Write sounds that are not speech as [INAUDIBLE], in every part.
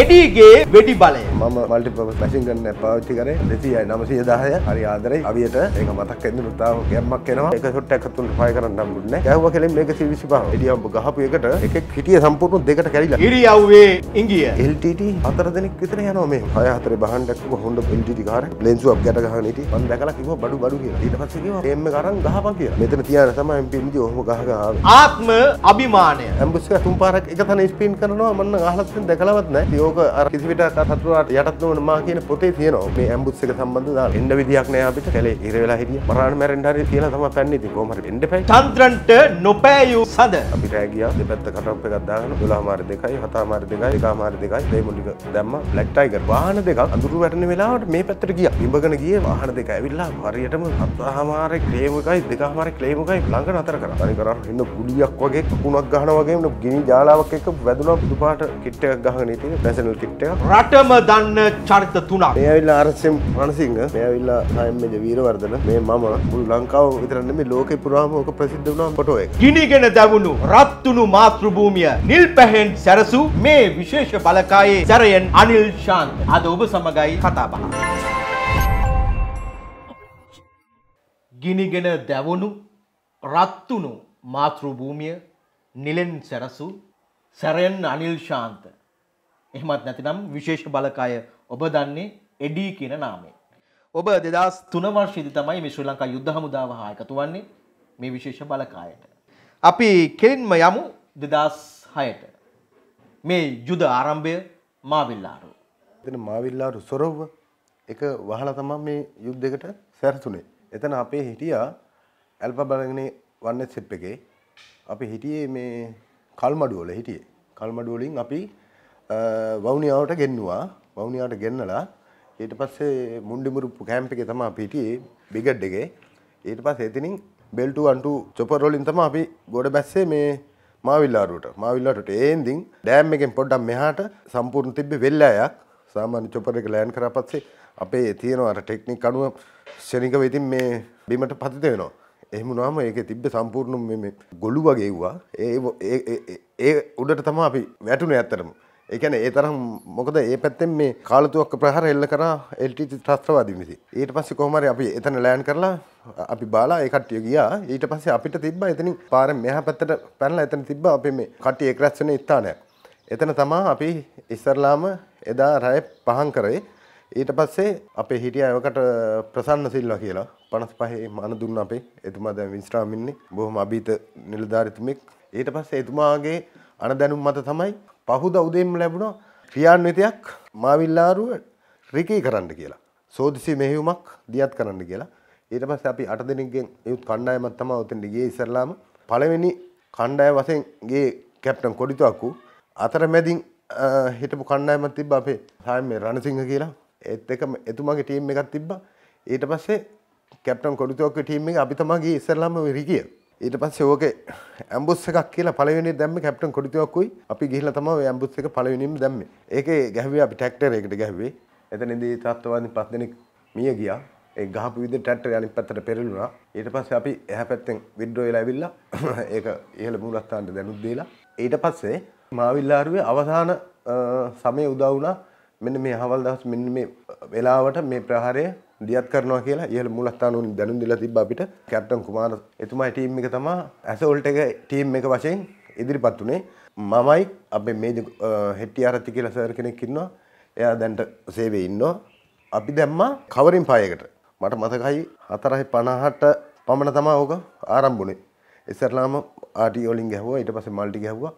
එඩීගේ වෙඩි බලය මම මල්ටි මැසින් ගන්න පාවිච්චි කරේ දෙතියයි නමසය දාහය හරි ආදරයි අවියට ඒක මතක් ඇද තාව ගැම්මක් එනවා එක සොට් ඇකතුන් පය කරන්න මුන්න ගැව කලෙම් එක සිවිසි පහ එඩියම්බ ගහපු එකට එකක් හිටිය සම්පූර්ණ දෙකට කැරිලා ඉරියව්වේ ඉංගිය එල්ටට අතර දෙනෙක් විතර යනවා මේ හය හතර බහන්ඩක් හොඩ පිටි කාර ලෙන්සුවක් ගැට ගහනට පන් දැකලා කිව බඩු බඩු කියලා ඊට පස්සේ එම්ම කරන් ගහපන් කියලා මෙතන තියන තමයි පින්දි ඔහොම ගහගාව ආත්ම අභිමානය ඇම්බුස්ක තුන් පාරක් එක තන ස්පින් කරනවා මන්න ගහලත් දැකලවත් නෑ යෝක අරකිසිවිට කතතුරට යටත් වන මා කියන පොතේ තියන මේ ඇම්බුත්සක සම්බඳ එන්න විදික්න අපිට කලේ ඉර වෙලා හිටිය මරාණ මැරෙන්ඩර කියලා තම පැන්න ති ොමට එඩ පැ චන්ත්‍රන්ට නොපෑයු සද අපිට රැගිය දෙපැත්ත කටප ගත්දාගන ගලාමාර දෙකයි හතාමාර දෙකයි කාමාර දෙකයි දේමුලික දැම්ම ලක්ටයික වාහන දෙක අඳුරු වැටන වෙලාට මේ පැත්තර ගිය ඉඹගන ගිය වාහන දෙක ඇවිල්ලා හරියටම හත්හමාර ක්ලේමකයි දෙකහමර ක්ලේමකයි ලඟ අතර කර පරිකර එන්න පුලියක් වගේ කුණක් ගහන වගේ ගිනි ජාලාවක් එක වැදුන පුදුපාට කිට්ටක් ගහන ති දැ ඉන්ටර්නැසනල් කිට්ට රටම දන්න චරිත තුනක් ඇවිල්ල අරසම් මනසිංහ ඇවිල්ල අයමජ වීරවර්ධන මේ මම මුල් ලංකාව විතරන්න මේ ලෝක පුරාමෝක ප්‍රසිද්ධ වුණා පොටුවක් ගිනිගෙන දැවුණු රත්තුණු මාතෘභූමිය නිල් පැහෙන් සැරසු මේ විශේෂ බලකායේ සැරයෙන් අනිල් ශාන්ත අද ඔබ සමගයි කතාබහ. ගිනිගෙන දැවුණු රත්තුණු මාතෘභූමිය නිලෙන් සැරසු සැරෙන් අනිල් ශාන්ත එහමත් නැතිනම් විශේෂ බලකාය ඔබ දන්නේ එඩී කියන නාමේ. ඔබ දෙදස් තුනවර්ශීද තමයි මේ ශ්‍රී ලංකා යුද්ධ හමුදාව හා එකතු වන්නේ මේ විශේෂ බලකායට. අපි කෙලින්ම යමු දෙදස් හයට. මේ යුද ආරම්භය මාවිල්ලාරු. එතන මාවිල්ලාරු සොරව්ව එක වහලා තමයි මේ යුද්ධයකට සැරසුනේ. එතන අපේ හිටියා ඇල්පා බලගනේ වන්නේත් සිප් එකේ අපි හිටියේ මේ කල්මඩුවල හිටියේ. කල්මඩුවලින් අපි වවුනියාවට ගෙන්නවා වවුනියාවට ගෙන්නලා ඊට පස්සේ මුන්ඩිමුරුප්පු කෑම්පික තම පිටියේ බිගඩ් එකේ ඊට පස්සේ එතනින් බෙල්ටු අන්ටු චොපර් වලින් තමයි අපි ගොඩ බැස්සේ මේ මාවිල්ලාරුවට මාවිල්ලාරුවට ඒන්දින් ඩෑම් එකෙන් පොඩ්ඩක් මෙහාට සම්පූර්ණ තිබ්බේ වෙල්ලෑයක් සාමාන්‍ය චොපර් එක ලෑන්ඩ් කරා පස්සේ අපේ තියෙනවා අර ටෙක්නික් අනුව ශනිකව ඉතින් මේ බිමට පතිත වෙනවා එහෙම නාම ඒක තිබ්බ සම්පූර්ණ මේ ගොළු වගේ ව්වා ඒ ඒ උඩට තම අපි වැටුනේ ඇත්තටම එකන ඒ තරම් මොකද ඒ පැත්තෙන් මේ කාලතුවක් ප්‍රහර එල්ල කර එල්ටි ත්‍රස්ත්‍රවාදී විසි ඊට පස්සේ කොහමරි අපි එතන ලෑන් කරලා අපි බාලා ඒකට්ටිය ගියා ඊට පස්සේ අපිට තිබ්බා එතනින් පාරෙන් මෙහා පැත්තට පැනලා එතන තිබ්බා අපි මේ කට්ටිය එක රැස් වෙන ස්ථානයක් එතන තමා අපි ඉස්සරලාම එදා රය පහන් කරේ ඊට පස්සේ අපේ හිටිය එවකට ප්‍රසන්න සිල්වා කියලා පනස් පහේ මන දුන්න අපේ එතුමා දැන් විස්ට්‍රාමින්නේ බොහොම අභීත නිලධාරිතුමෙක් ඊට පස්සේ එතුමාගේ අනදැනුම් මත තමයි පහුද උදෙම ලැබුණා පියාණන් වෙතයක් මාවිල්ලාරුව රිකී කරන්න කියලා. සෝදිසි මෙහෙයුමක් දියත් කරන්න කියලා. ඊට පස්සේ අපි 8 දෙනෙක්ගෙන් යුත් කණ්ඩායමක් තමයි උතෙන් ගියේ ඉස්සරලාම. පළවෙනි කණ්ඩායම වශයෙන් ගියේ කැප්ටන් කොඩිතුවක්කු. අතරමැදින් හිටපු කණ්ඩායමක් තිබ්බා අපේ සාම්‍ය රණසිංහ කියලා. ඒත් එක එතුමාගේ ටීම් එකක් තිබ්බා. ඊට පස්සේ කැප්ටන් කොඩිතුවක්කු ටීම් එක අපි තමයි ගියේ ඉස්සරලාම රිකිය. ඊට පස්සේ ඕකේ ඇම්බුස් එකක් කියලා පළවෙනි දැම්මේ කැප්ටන් කොඩිතුවක්කුයි අපි ගිහිල්ලා තමයි ඇම්බුස් එක පළවෙනිම දැම්මේ. ඒකේ ගැහුවේ අපි ට්‍රැක්ටර් එකකට ගැහුවේ. එතනදී තාත්තවාදී පස් දෙනෙක් මිය ගියා. ඒ ගහපු විදිහ ට්‍රැක්ටර් යලින් පැත්තට පෙරළුණා. ඊට පස්සේ අපි එහා පැත්තෙන් විඩ්‍රෝ වෙලා ඇවිල්ලා [COUGHS] ඒක ඉහළ මූලස්ථානට දැනුත් දීලා ඊට පස්සේ මාවිල්ලාරුවේ අවසාන සමය උදා වුණා. මෙන්න මේ හවල් දවස් මෙන්න මේ වෙලාවට මේ ප්‍රහාරය ලියත් කරනවා කියලා ඉහළ මුලස්ථානුන් දැනුම් දීලා තිබ්බ අපිට කැප්ටන් කුමාර එතුමා ටීම් එක තමා ඇසෝල්ට් එක ටීම් එක වශයෙන් ඉදිරිපත් වුණේ මමයි අපේ මේජ හෙට්ටිආරච්චි කියලා සර් කෙනෙක් ඉන්නවා එයා දැන්ට සේවේ ඉන්නවා අපි දැම්මා කවරින් පායකට මට මතකයි හතරයි පණහට පමණ තමා ඕක ආරම්භුණේ ඉස්සරලාම ආටියෝලින් ගැහුවා ඊට පස්සේ මල්ටි ගැහුවා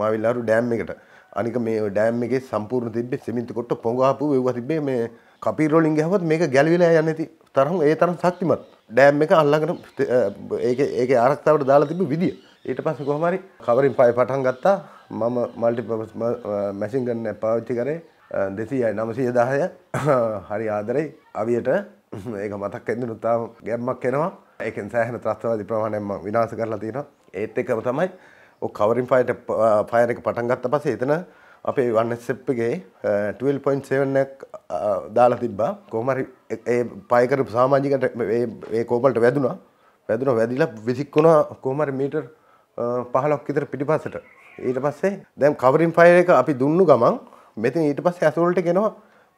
මාවිල්ලාරු ඩෑම් එකට අනික මේ ඩෑම් එකේ සම්පූර්ණ තිබ්බේ සිමෙන්ති කොට්ට පොඟාපු වේවා තිබ්බේ මේ කපීරෝලින් ගහවත් මේක ගැලවිලා යන්නති තරම් ඒ තරම් ශක්තිමත් ඩෑම් එක අල්ලගෙන ඒක ඒක ආරක්තාවට දාලා තිබ විදිිය ඊට පස්ස කොහමරි කවරින් පය පටන් ගත්තා මම මල්ටි මැසින් ගන්න පාවිච්චි කරේ දෙසීයි නමසය දාහය [LAUGHS] හරි ආදරයි අවියට [LAUGHS] ඒක මතක් ඇඳ නුත්තාම ගැම්මක් කෙනවා ඒකෙන් සෑහන ත්‍රස්තවාදි ප්‍රමාණයම විනාස කරලා තියෙන ඒත් එකම තමයි ඔ කවරින් පයට පයරක පටන් ගත්ත පස එතන අපේ වන්නස්සප්ගේ 12.7ක් දාලා තිබ්බා කෝමරි ඒ පයකරපු සාමාජිකට ඒ කෝපලට වැදුනා වැදුන වැදිලා විසික්කුණා කෝමරි මීටර් පහලොක් ඉතර පිටිපසට ඊට පස්සේ දැම් කවරින් ෆයිර එක අපි දුන්නු ගමන් මෙතින් ඊට පස්සේ ඇසුරලට ගෙනවා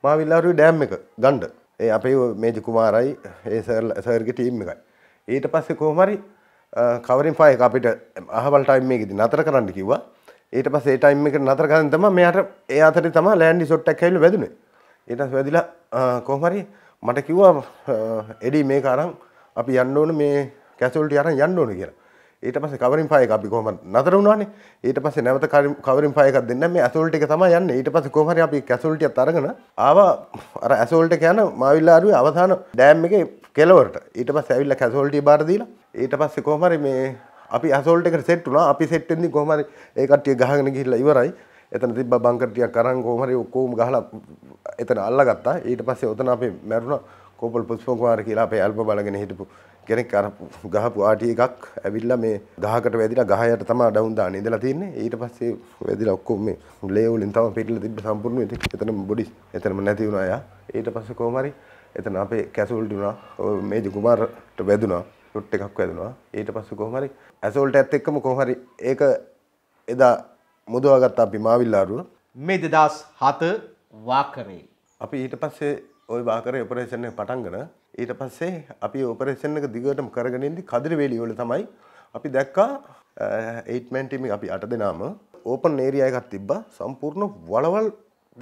මාවිල්ලාරුව ඩෑම් එක ගණ්ඩ ඒ අපේ මේජ කුමාරයි ඒ සර්ග ටීම් එකයි ඊට පස්සේ කෝමරි කවරින් පාය අපිට අහවල් ටයිම් මේ ගෙදි නතර කරන්න කිව්වා ඊට පස්සේ ඒ ටයිම් එකට නතර කරන් තමයි මෙයාට ඒ අතරේ තමයි ලෑන්ඩ් රිසෝට් එකක් ඇවිල්ලා වැදුනේ ඊට පස්සේ වැදිලා කොහොම හරි මට කිව්වා එඩි මේක අරන් අපි යන්න ඕන මේ කැසුල්ටි අරන් යන්න ඕන කියලා ඊට පස්සේ කවරින් පායක අපි කොහොමද නතර වුණානේ ඊට පස්සේ නැවත කවරින් පායකක් දෙන්න මේ ඇසෝල්ට් එක තමයි යන්නේ ඊට පස්සේ කොහොම හරි අපි කැසෝල්ටියත් අරගෙන ආවා අර ඇසෝල්ට් එක යන මාවිල්ලාරුවේ අවසාන ඩෑම් එකේ කෙලවරට ඊට පස්සේ ඇවිල්ලා කැසෝල්ටි බාර දීලා ඊට පස්සේ කොහොම හරි මේ අපි ඇසෝල්ට එක සෙට්ටුනා අපි සෙට්ටෙන්දි කොහමරි ඒකට්ටිය ගහගෙන ගිහිල්ලා ඉවරයි එතන තිබ්බ බංකරටියක් කරන් කොහමරි ඔක්කොම ගහලා එතන අල්ලගත්තා ඊට පස්සේ ඔතන අපි මැරුණා කෝපල් පුෂ්ප කුමාර කියලා අපේ ඇල්බ බලගෙන හිටපු කෙනෙක් අර ගහපු ආටි එකක් ඇවිල්ලා මේ ගහකට වැදිලා ගහයට තමයි ඩවුන් දාන්නේ ඉඳලා තින්නේ ඊට පස්සේ වැදිලා ඔක්කොම මේ ලේ වලින් තමයි පිටිලා තිබ්බ සම්පූර්ණ ඉතින් එතනම බොඩි එතනම නැති වුණා යා ඊට පස්සේ කොහමරි එතන අපේ කැසුල්ටි වුණා මේජ කුමාරට වැදුනා ෂුට් එකක් වැදෙනවා ඊට පස්සේ කොහොමරි ඇසෝල්ට ඇත් එක්කම කොහොමරි ඒක එදා මුදවාගත්තා අපි මාවිල්ලාරුව මේ දෙදස් හත වාකරේ අපි ඊට පස්සේ ඔය වාකරේ ඔපරේෂන් එක පටන්ගෙන ඊට පස්සේ අපි ඔපරේෂන් එක දිගටම කරගෙන ඉඳි කදිරවේලි වල තමයි අපි දැක්කා 8 man team අපි 8 දෙනාම ඕපන් ඒරියා එකක් තිබ්බා සම්පූර්ණ වලවල්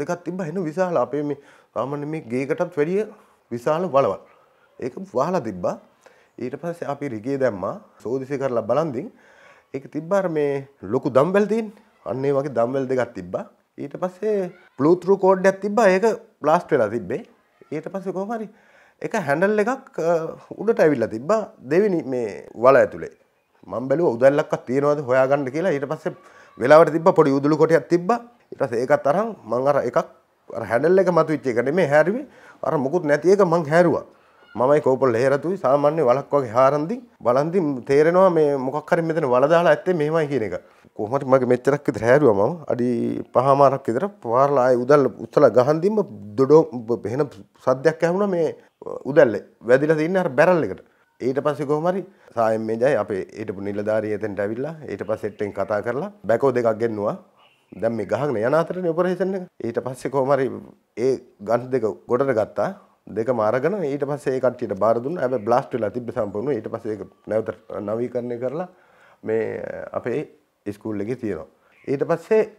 දෙකක් තිබ්බ හෙන විශාල අපේ මේ සාමාන්‍ය මේ ගේකටත් වැඩිය විශාල වලවල්. ඒක වහලා තිබ්බා. ඊට පස්සේ අපි රිගේ දැම්මා සෝදිසි කරලා බලන්දින් ඒක තිබ්බාර මේ ලොකු දම්වැල් තියෙන්නේ අන්න ඒ වගේ දම්වැල් දෙකක් තිබ්බා ඊට පස්සේ බ්ලූටූත් කෝඩ්ඩයක් තිබ්බා ඒක බ්ලාස්ට් වෙලා තිබ්බේ ඊට පස්සේ කොහොම හරි එක හැන්ඩල් එකක් උඩට ඇවිල්ලා තිබ්බා දෙවෙනි මේ වල ඇතුලේ මම බැලුවා උදැල්ලක්වත් තියනවද හොයාගන්න කියලා ඊට පස්සේ වෙලාවට තිබ්බා පොඩි උදුළු කොටයක් තිබ්බා ඊට පස්සේ ඒකත් අරන් මම අර එකක් අර හැන්ඩල් එක මතුවෙච්ච එක නෙමෙයි හැරුවේ අර මොකුත් නැති එක මං හැරුවා මමයි කෝපල් හේරතුයි සාමාන්‍ය වලක් වගේ හාරන්දි බලන්දි තේරෙනවා මේ මොකක් හරි මෙතන වල දාලා ඇත්තේ මෙහෙමයි කියන එක. කොහොමද මගේ මෙච්චරක් විතර හැරුවා මම අඩි පහමාරක් විතර පාරලා ආයේ උදල් උත්තලා ගහන්දිම ඩොඩෝ එහෙන සද්දයක් ඇහුණා මේ උදැල්ලේ වැදිලා තින්නේ අර බැරල් එකට. ඊට පස්සේ කොහොම හරි සායෙන් මේජයි අපේ හිටපු නිලධාරිය එතෙන්ට ඇවිල්ලා ඊට පස්සේ හෙට්ටෙන් කතා කරලා බැකෝ දෙකක් ගෙන්නුවා. දැන් මේ ගහගෙන යන අතරනේ ඔපරේෂන් එක. ඊට පස්සේ කොහොම හරි ඒ ගන් දෙක ගොඩට ගත්තා. දෙකම අරගෙන ඊට පස්සේ ඒ කට්ටියට බාර දුන්නා. හැබැයි බ්ලාස්ට් වෙලා තිබ්බ සම්පූර්ණ ඊට පස්සේ ඒක නැවත නවීකරණය කරලා මේ අපේ ස්කූල් එකේ තියෙනවා. ඊට පස්සේ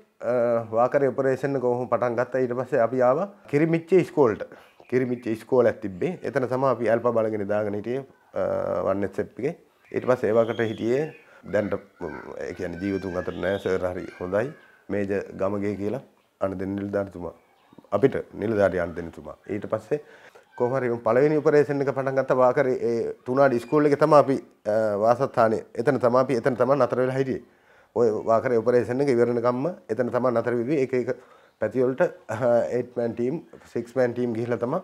වාකරේ ඔපරේෂන් එක කොහොම පටන් ගත්තා ඊට පස්සේ අපි ආවා කිරිමිච්චේ ඉස්කෝලට. කිරිමිච්චේ ඉස්කෝලයක් තිබ්බේ. එතන තමයි අපි ඇල්පා බලගෙන දාගෙන හිටියේ වන් එස්එප් එකේ. ඊට පස්සේ ඒ වකට හිටියේ දැන්ට ඒ කියන්නේ ජීවතුන් අතර නෑ සර් හරි හොඳයි. මේජ ගමගේ කියලා අනදෙන් නිලධාරිතුමා අපිට නිලධාරිය අනදෙන්තුමා. ඊට පස්සේ කොමරි පලවෙනි උපරේෂණ එක පටන් ගත්ත වාකර තුනාට ස්කූල් එක තම අපි වාසත්තානය එතන තම අපි එතන තම අතරවෙල හිටිය ඔය වාකර උපරේෂණ එක ඉවරණකම්ම එතන තම අතරවිවි එක එක පැතිවලට ඒටමන් ටීම් සික්ස්මන් ටීම් ගිහිල තම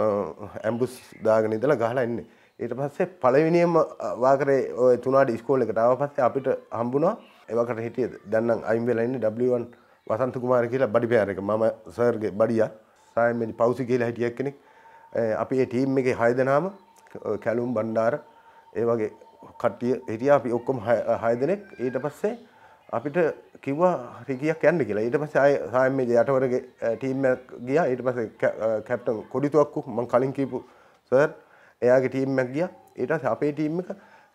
ඇම්බුස් දාගෙන ඉදලා ගහලා එන්න ඊට පස්සේ පලවිනියම වාකරේ ඔය තුනාට ස්කෝල් එකට ආව පස්සේ අපිට හම්බුණා එවකට හිටිය දන්නම් අයිම් වෙලා ඉන්නේ W1 වසන්ත කුමාර කියලා බඩි පෑර එක මම සර්ගේ බඩියා සායම් පෞසි කියලා හිටියක් කෙනෙක් Eh, අපි ඒ ටීම් එකේ හය දෙනාම කැලුම් බණ්ඩාර ඒ වගේ කට්ටිය හිටියා අපි ඔක්කොම හය දෙනෙක් ඊට පස්සේ අපිට කිව්වා රිගියක් යන්න කියලා ඊට පස්සේ ආය සායම් මේ යටවරගේ ටීම් eh, එකක් ගියා ඊට පස්සේ කැප්ටන් eh, කොඩිතුවක්කු මම කලින් කියපු සර් එයාගේ ටීම් එකක් ගියා ඊට පස්සේ අපේ ටීම් එක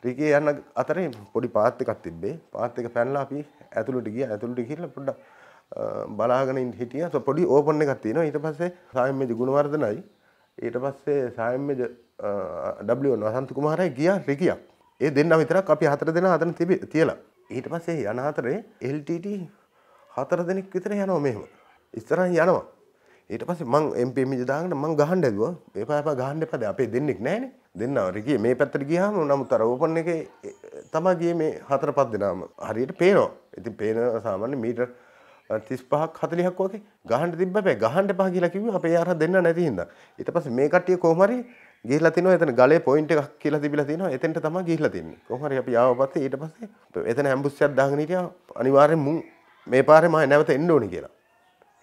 රිගේ යන අතරේ පොඩි පාත් එකක් තිබ්බේ පාත් එක පැනලා අපි ඇතුළට ගියා ඇතුළට ගිහිල්ලා පොඩ්ඩක් බලාගෙන හිටියා පොඩි ඕපන් එකක් තියෙනවා ඊට පස්සේ සායම් මේ ගුණවර්ධනයි ඊට පස්සේ සායම්මජ ඩබ්ලියෝන් වසන්ත කුමාරය ගියා රිකියක් ඒ දෙන්න විතරක් අපි හතර දෙෙන අතන තිබි තියලා ඊට පස්සේ යන අතරේ එල්ටට හතර දෙනෙක් විතර යනව මෙහෙම ඉස්තරන් යනවා ඊට පස්සේ මං එම්පමිජ දාගට මං ගහන්ඩ ඇදුව ඒ පාප ගහන්ඩ පද අපේ දෙන්නෙක් නෑන දෙන්න රිකිය මේ පැත්තට ගියාම නමුත් අරෝපන එක තමා ගිය මේ හතර පත් දෙනාම හරියට පේනවා ඉතින් පේන සාමාන්‍ය මීටර් 35ක් 40ක් වගේ ගහන්න තිබ්බ බෑ ගහන්න එපා කියලා කිව්වා අපේ යාරහ දෙන්න නැති හින්දා ඊට පස්සේ මේ කට්ටිය කොහොම හරි ගිහිල්ලා තිනවා එතන ගලේ පොයින්ට් එකක් කියලා තිබිලා තිනවා එතෙන්ට තමයි ගිහිල්ලා තින්නේ කොහොම හරි අපි ආව පස්සේ ඊට පස්සේ එතන ඇම්බුස්සියක් දාගෙන හිටියා අනිවාර්යෙන් මුන් මේ පාරේ මම නැවත එන්න ඕනේ කියලා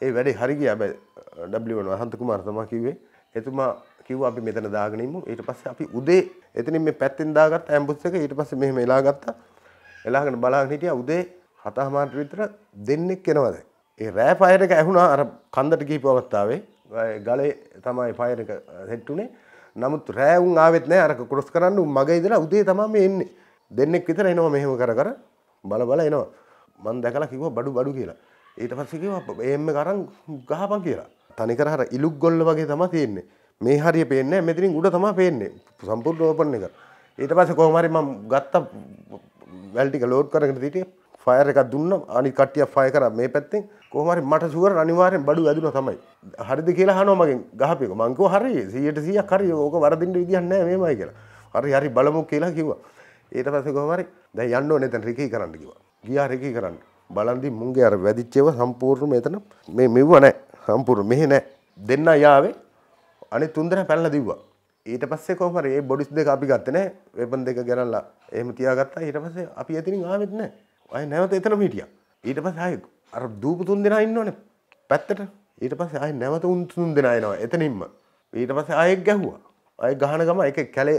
ඒ වැඩේ හරි ගියා හැබැයි W1 අහන්ත කුමාර තමයි කිව්වේ එතුමා කිව් අපි මෙතන දාගනිමු ඊට පස්සේ අපි උදේ එතනින් මේ පැත්තෙන් දාගත්ත ඇම්බුස් එක ඊට පස්සේ මෙහෙම එලාගත්තා එලාගෙන බලාගෙන හිටියා උදේ හතහමාට විතර දෙන්නෙක් එනවා දැන්. ඒ රෑ ෆයර් එක ඇහුණා අර කන්දට ගිහිපු අවස්ථාවේ ගලේ තමයි ෆයර් එක සෙට් උනේ. නමුත් රෑ උන් ආවෙත් නැහැ අර ක්‍රොස් කරන්න උන් මගේ ඉඳලා උදේ තමයි මේ එන්නේ. දෙන්නෙක් විතර එනවා මෙහෙම කර කර බල බල එනවා. මම දැකලා කිව්වා බඩු බඩු කියලා. ඊට පස්සේ කිව්වා එම් එක අරන් ගහපන් කියලා. තනිකර අර ඉලුක් ගොල්ල වගේ තමයි තියෙන්නේ. මේ හරිය පේන්නේ මෙතනින් උඩ තමයි පේන්නේ. සම්පූර්ණ ඕපන් එක. ඊට පස්සේ කොහොම හරි මම ගත්ත වැල් ටික ලෝඩ් කරගෙන හිටියේ ෆයර් එකක් දුන්න අනි කටිය ෆය කර මේ පැත්තෙන් කොහමරි මට සුවර අනිවාරෙන් බඩු ඇදුන තමයි හරිද කියලා හනෝමගෙන් ගහපයක මංකව හරි සියට සිය කරය ඕක වරදිින්ට විදිහන්න මේමයි කියලා හරි හරි බලමු කියලා කිව්වා ඒට පස කොහමරි දැ යන්න නතැන් රිකී කරන්න කිවා ගියා රිකී කරන්න බලන්දි මුන්ගේ අර වැදිච්චේව සම්පූර්ණ මෙතන මේ මෙව්ව නෑ සම්පූර්ණ මෙහෙ නෑ දෙන්න යාවේ අනි තුන්දර පැල්ල දිව්වා ඊට පස්සේ කොහමර ඒ බොඩිස් දෙක අපි ගත්තනේ වෙබන් දෙක ගැනල්ලා එහෙම තියාගත්තා ඊට පස්සේ අපි ඇතිනින් ආවෙත් නෑ අය නැවත එතන මිටිය ඊට පස් අය අර දූප තුන් දෙෙන ඉන්නවන පැත්තට ඊට පස් අය නැවත උන්තුන් දෙෙනයනවා එතනින්ම ඊට පස අයෙක් ගැහ්වා අය ගහන ගම එක කැලේ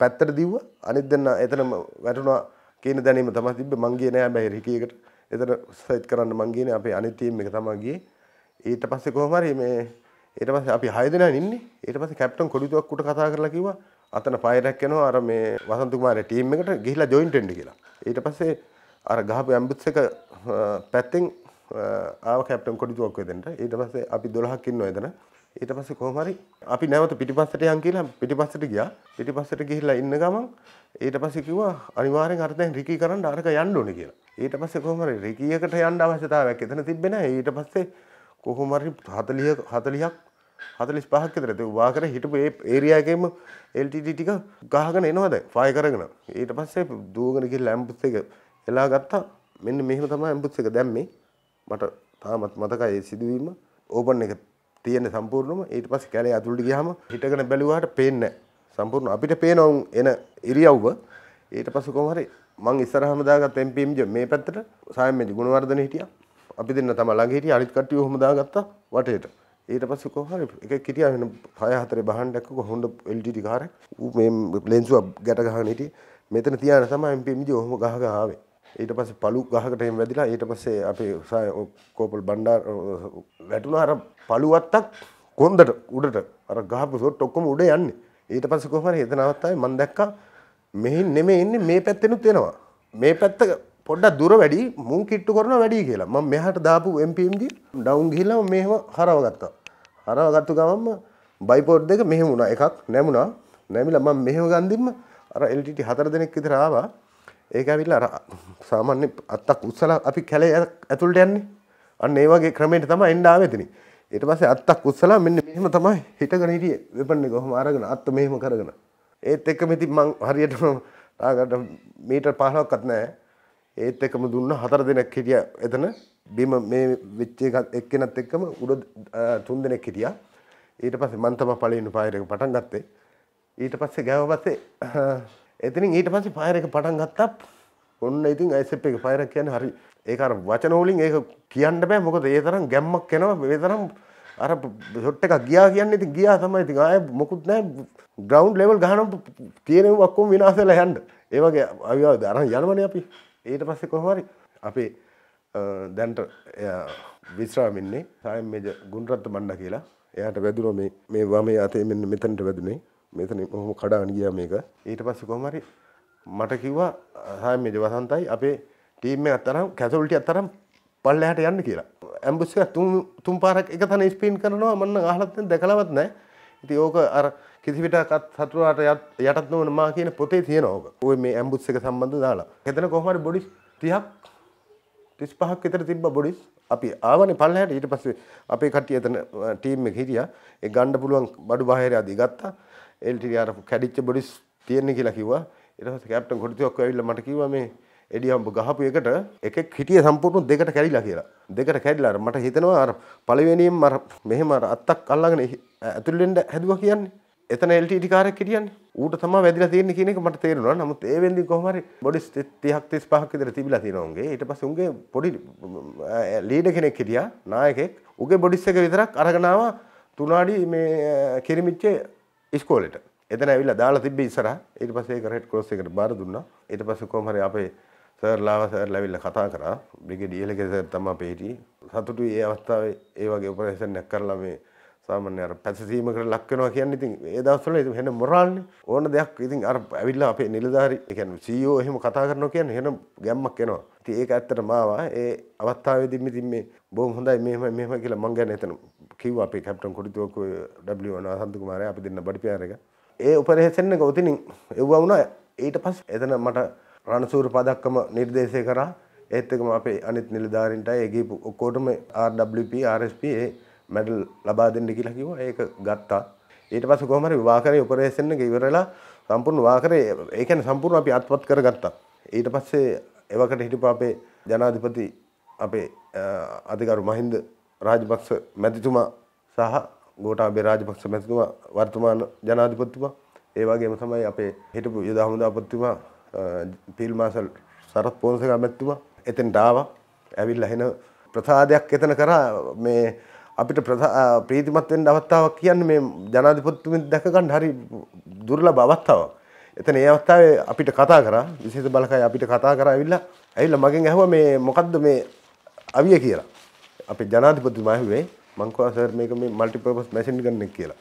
පැත්තට දිව්ව අනිත් දෙන්න එතනම වැටුණවා කියන දැනීම තම තිබ මංගේ නෑ බැහි රිකකට එතන සයිත් කරන්න මංගේන අපේ අනිතීම එක තමගේ ඊට පස්සෙ කොහමරි මේ ඊට පස්සේ අපි හය දෙනා ඉන්නේ ඊට පස්සේ කැප්ටන් කොඩිතුවක් උට කතා කරලා කිව්වා අතන ෆයර් එකක් එනවා අර මේ වසන්ත කුමාරගේ ටීම් එකට ගිහිලා ජොයින්ට් වෙන්න කියලා ඊට පස්සේ අර ගහපු ඇම්බුත් එක පැත්තෙන් ආව කැප්ටන් කොඩිතුවක් වෙදෙන්ට ඊට පස්සේ අපි 12ක් ඉන්නව එතන ඊට පස්සේ කොහොම හරි අපි නැවත පිටිපස්සට යන් කියලා පිටිපස්සට ගියා පිටිපස්සට ගිහිල්ලා ඉන්න ගමන් ඊට පස්සේ කිව්වා අනිවාර්යෙන් අර දැන් රිකී කරන්න අරක යන්න ඕනේ කියලා ඊට පස්සේ කොහොම හරි රිකීයකට යන්න අවශ්‍යතාවයක් එතන තිබ්බේ නැහැ ඊට පස්සේ කොහොම හරි 40 40ක් හතලිස් පහක් විතර වා කර හිටපු ඒ ඒරියාගේම එල්ටඩ ටික ගහගෙන එනවද ෆාය කරගෙන ඊට පස්සේ දූගනකි ලැම්පුත් එක එලා ගත්තා මෙන්න මෙහෙම තමයි ඇම්බුස් එක දැම්මේ මට තාමත් මතකයි ඒ සිදුවීම ඕපන් එක තියෙන සම්පූර්ණම ඊට පස්සේ කැලේ අතුලට ගියාම හිටගෙන බැලුවාට පේන්නේ සම්පූර්ණ අපිට පේනවා එන ඉරියව්ව ඊට පස්සේ කොහොම හරි මං ඉස්සරහම දාගත්ත MPMJ මේ පැත්තට සායම්මේදි ගුණවර්ධන හිටියා අපි දෙන්න තමයි ළඟ හිටිය අනිත් කට්ටිය ඔහොම දාගත්තා වටේට ඊට පස්සේ කොහොම හරි එකෙක් හිටියා වෙන 6 4 බහන් දැක්ක කොහොඳ LTD කාරක් ඌ මේ ලෙන්සුව ගැට ගහගෙන හිටියේ මෙතන තියාන තමයි MPMJ ඔහොම ගහ ගහ ආවේ ඊට පස්සේ පළු ගහකට එහෙම වැදිලා ඊට පස්සේ අපේ කෝපල් බණ්ඩාර වැටුණා අර පළුවත්තක් කොන්දට උඩට අර ගහපු සොට් ඔක්කොම උඩ යන්නේ. ඊට පස්සේ කොහොම හරි එතන අවස්ථාවේ මම දැක්කා මෙහි නෙමෙයි ඉන්නේ මේ පැත්තෙනුත් එනවා. මේ පැත්ත පොඩ්ඩක් දුර වැඩි මුං කිට්ටු කරනවා වැඩි කියලා. මම මෙහාට දාපු MPM ගිහ ඩවුන් ගිහිල්ලා මෙහෙම හරවගත්තා. හරවගත්තු ගමන්ම බයිපෝඩ් දෙක මෙහෙම වුණා. එකක් නැමුණා. නැමිලා මම මෙහෙම ගන්දින්ම අර LTT හතර දෙනෙක් විතර ආවා. ඒක ඇවිල්ලා සාමාන්‍ය අත්තක් උත්සල අපි කැලේ ඇතුළට යන්නේ අන්න ඒ වගේ ක්‍රමයට තමයි එන්න ආවෙතනි. ඊට පස්සේ අත්තක් උත්සලා මෙන්න මෙහෙම තමයි හිටගෙන හිටියේ වෙපන් එක කොහොම අරගෙන අත්ත මෙහෙම කරගෙන. ඒත් එක්කම ඉතින් මං හරියටම තාගට මීටර් 15ක්වත් නැහැ. ඒත් එක්කම දුන්න හතර දිනක් හිටියා එතන බිම මේ වෙච්ච එකත් එක්කෙනත් එක්කම උඩ තුන් දිනක් හිටියා. ඊට පස්සේ මන් තමයි පළවෙනි පායරේක පටන් ගත්තේ. ඊට පස්සේ ගෑව පස්සේ එතින් ඊට පස්සේ ෆයර් එක පටන් ගත්තත් ඔන්න ඉතින් අයිසෙප් එක ෆයර් එක කියන්නේ හරි ඒක අර වචන වලින් ඒක කියන්න බෑ මොකද ඒ තරම් ගැම්මක් එනවා මේ තරම් අර ෂොට් එකක් ගියා කියන්නේ ඉතින් ගියා තමයි ඉතින් ආයේ මොකුත් නැහැ ග්‍රවුන්ඩ් ලෙවල් ගහනවා තියෙන ඔක්කොම විනාශ වෙලා යන්න ඒ වගේ අවිවාද අරන් යනවනේ අපි ඊට පස්සේ කොහොම හරි අපේ දැන්ට විශ්‍රාමින්නේ සායම් මේජ ගුන්රත්ත මණ්ඩ කියලා එයාට වැදුන මේ මේ වමේ අතේ මෙන්න මෙතනට වැදුනේ මෙතන හොම කඩාන් ගියා මේක ඊට පස්සේ කොහමරි මට කිව්වා සාමේජ වසන්තයි අපේ ටීම් එකක් තරම් කැසොල්ටියක් තරම් පල්ලෙහාට යන්න කියලා. ඇම්බුස් එක තුන් තුන් පාරක් එක තැන ස්පින් කරනවා මම අහලත් දැකලවත් නැහැ. ඉතින් ඕක අර කිසිවිටකත් සතුරාට යටත් නොවන මා කියන පොතේ තියෙන ඕක. ওই මේ ඇම්බුස් එක සම්බන්ධ දාලා. එතන කොහොම හරි බොඩිස් 30ක් 35ක් විතර තිබ්බ බොඩිස්. අපි ආවනේ පල්ලෙහාට ඊට පස්සේ අපේ කට්ටිය එතන ටීම් එක හිටියා. ඒ ගන්න පුළුවන් බඩු බාහිරය අදී ගත්තා. එල්ටි අර කැඩිච්ච බොඩිස් තියෙන්නේ කියලා කිව්වා. ඊට පස්සේ කැප්ටන් කොටිතුවක් ඇවිල්ලා මට කිව්වා මේ එඩි හම්බ ගහපු එකට එකෙක් හිටිය සම්පූර්ණ දෙකට කැඩිලා කියලා. දෙකට කැඩිලා අර මට හිතෙනවා අර පළවෙනියෙන්ම අර මෙහෙම අර අත්තක් අල්ලගෙන ඇතුල් වෙන්න හැදුවා කියන්නේ. එතන එල්ටි කාරෙක් හිටියන්නේ. ඌට තම වැදිලා තියෙන්නේ කියන එක මට තේරුණා. නමුත් ඒ වෙලදී කොහොම හරි බොඩි 30ක් 35ක් විතර තිබිලා තියෙනවා උන්ගේ. ඊට පස්සේ උන්ගේ පොඩි ලීඩර් කෙනෙක් හිටියා, නායකයෙක්. උගේ බොඩිස් එක විතරක් අරගෙන ආවා තුනාඩි මේ කිරිමිච්චේ ඉස්කෝලෙට එතන ඇවිල්ලා දාලා තිබ්බේ ඉස්සරහ ඊට පස්සේ ඒක රෙඩ් ක්‍රොස් එකට බාර දුන්නා ඊට පස්සේ කොහොම හරි අපේ සර්ලාව සර්ලා ඇවිල්ලා කතා කරා බ්‍රිගේඩියර් එකේ සර් තමයි අපේ හිටියේ සතුටුයි ඒ අවස්ථාවේ ඒ වගේ ඔපරේෂන් එකක් කරලා මේ සාමාන්‍ය අර පැසසීමකට ලක් වෙනවා කියන්නේ ඉතින් ඒ දවස්වල ඉතින් වෙන මොරාල්නේ ඕන දෙයක් ඉතින් අර ඇවිල්ලා අපේ නිලධාරි ඒ කියන්නේ CEO එහෙම කතා කරනවා කියන්නේ වෙන ගැම්මක් එනවා. ඉතින් ඒක ඇත්තට මාවා ඒ අවස්ථාවේදී ඉතින් මේ බොහොම හොඳයි මෙහෙම මෙහෙම කියලා මං ගැන එතන කිව්වා අපේ කැප්ටන් කොඩිතුවක W අනහන්ත කුමාරයා අපි දෙන්න බඩි පියාර එක. ඒ ඔපරේෂන් එක උතින් එව්වා වුණා. ඊට පස්සේ එතන මට රණසූර පදක්කම නිර්දේශය කරා. ඒත් එකම අපේ අනිත් නිලධාරීන්ටයි ඒ ගිහපු ඔක්කොටම RWP RSP ඒ මෙඩල් ලබා දෙන්න කියලා කිව්වා. ඒක ගත්තා. ඊට පස්සේ කොහොම හරි වාකරේ ඔපරේෂන් එක ඉවරලා සම්පූර්ණ වාකරේ ඒ කියන්නේ සම්පූර්ණ අපි අත්පත් කරගත්තා. ඊට පස්සේ එවකට හිටපු අපේ ජනාධිපති අපේ අධිකරු මහින්ද රාජපක්ෂ මැතිතුමා සහ ගෝටාබේ රාජපක්ෂ මැතිතුමා වර්තමාන ජනාධිපතිතුමා ඒ වගේම තමයි අපේ හිටපු යුද හමුදාපතිතුමා පිල් මාසල් සරත් පොන්සක මැතිතුමා එතෙන්ට ආවා ඇවිල්ලා එන ප්‍රසාදයක් එතන කරා මේ අපිට ප්‍රීතිමත් වෙන්න අවස්ථාවක් කියන්නේ මේ ජනාධිපතිතුමින් දැක ගන්න හරි දුර්ලභ අවස්ථාවක්. එතන ඒ අවස්ථාවේ අපිට කතා කරා විශේෂ බලකයි අපිට කතා කරා ඇවිල්ලා ඇවිල්ලා මගෙන් ඇහුවා මේ මොකද්ද මේ අවිය කියලා. අපි ජනාධිපතිතුමා හිවේ මං කිව්වා සර් මේක මේ මල්ටිපර්පස් මැෂින් ගන් එක කියලා.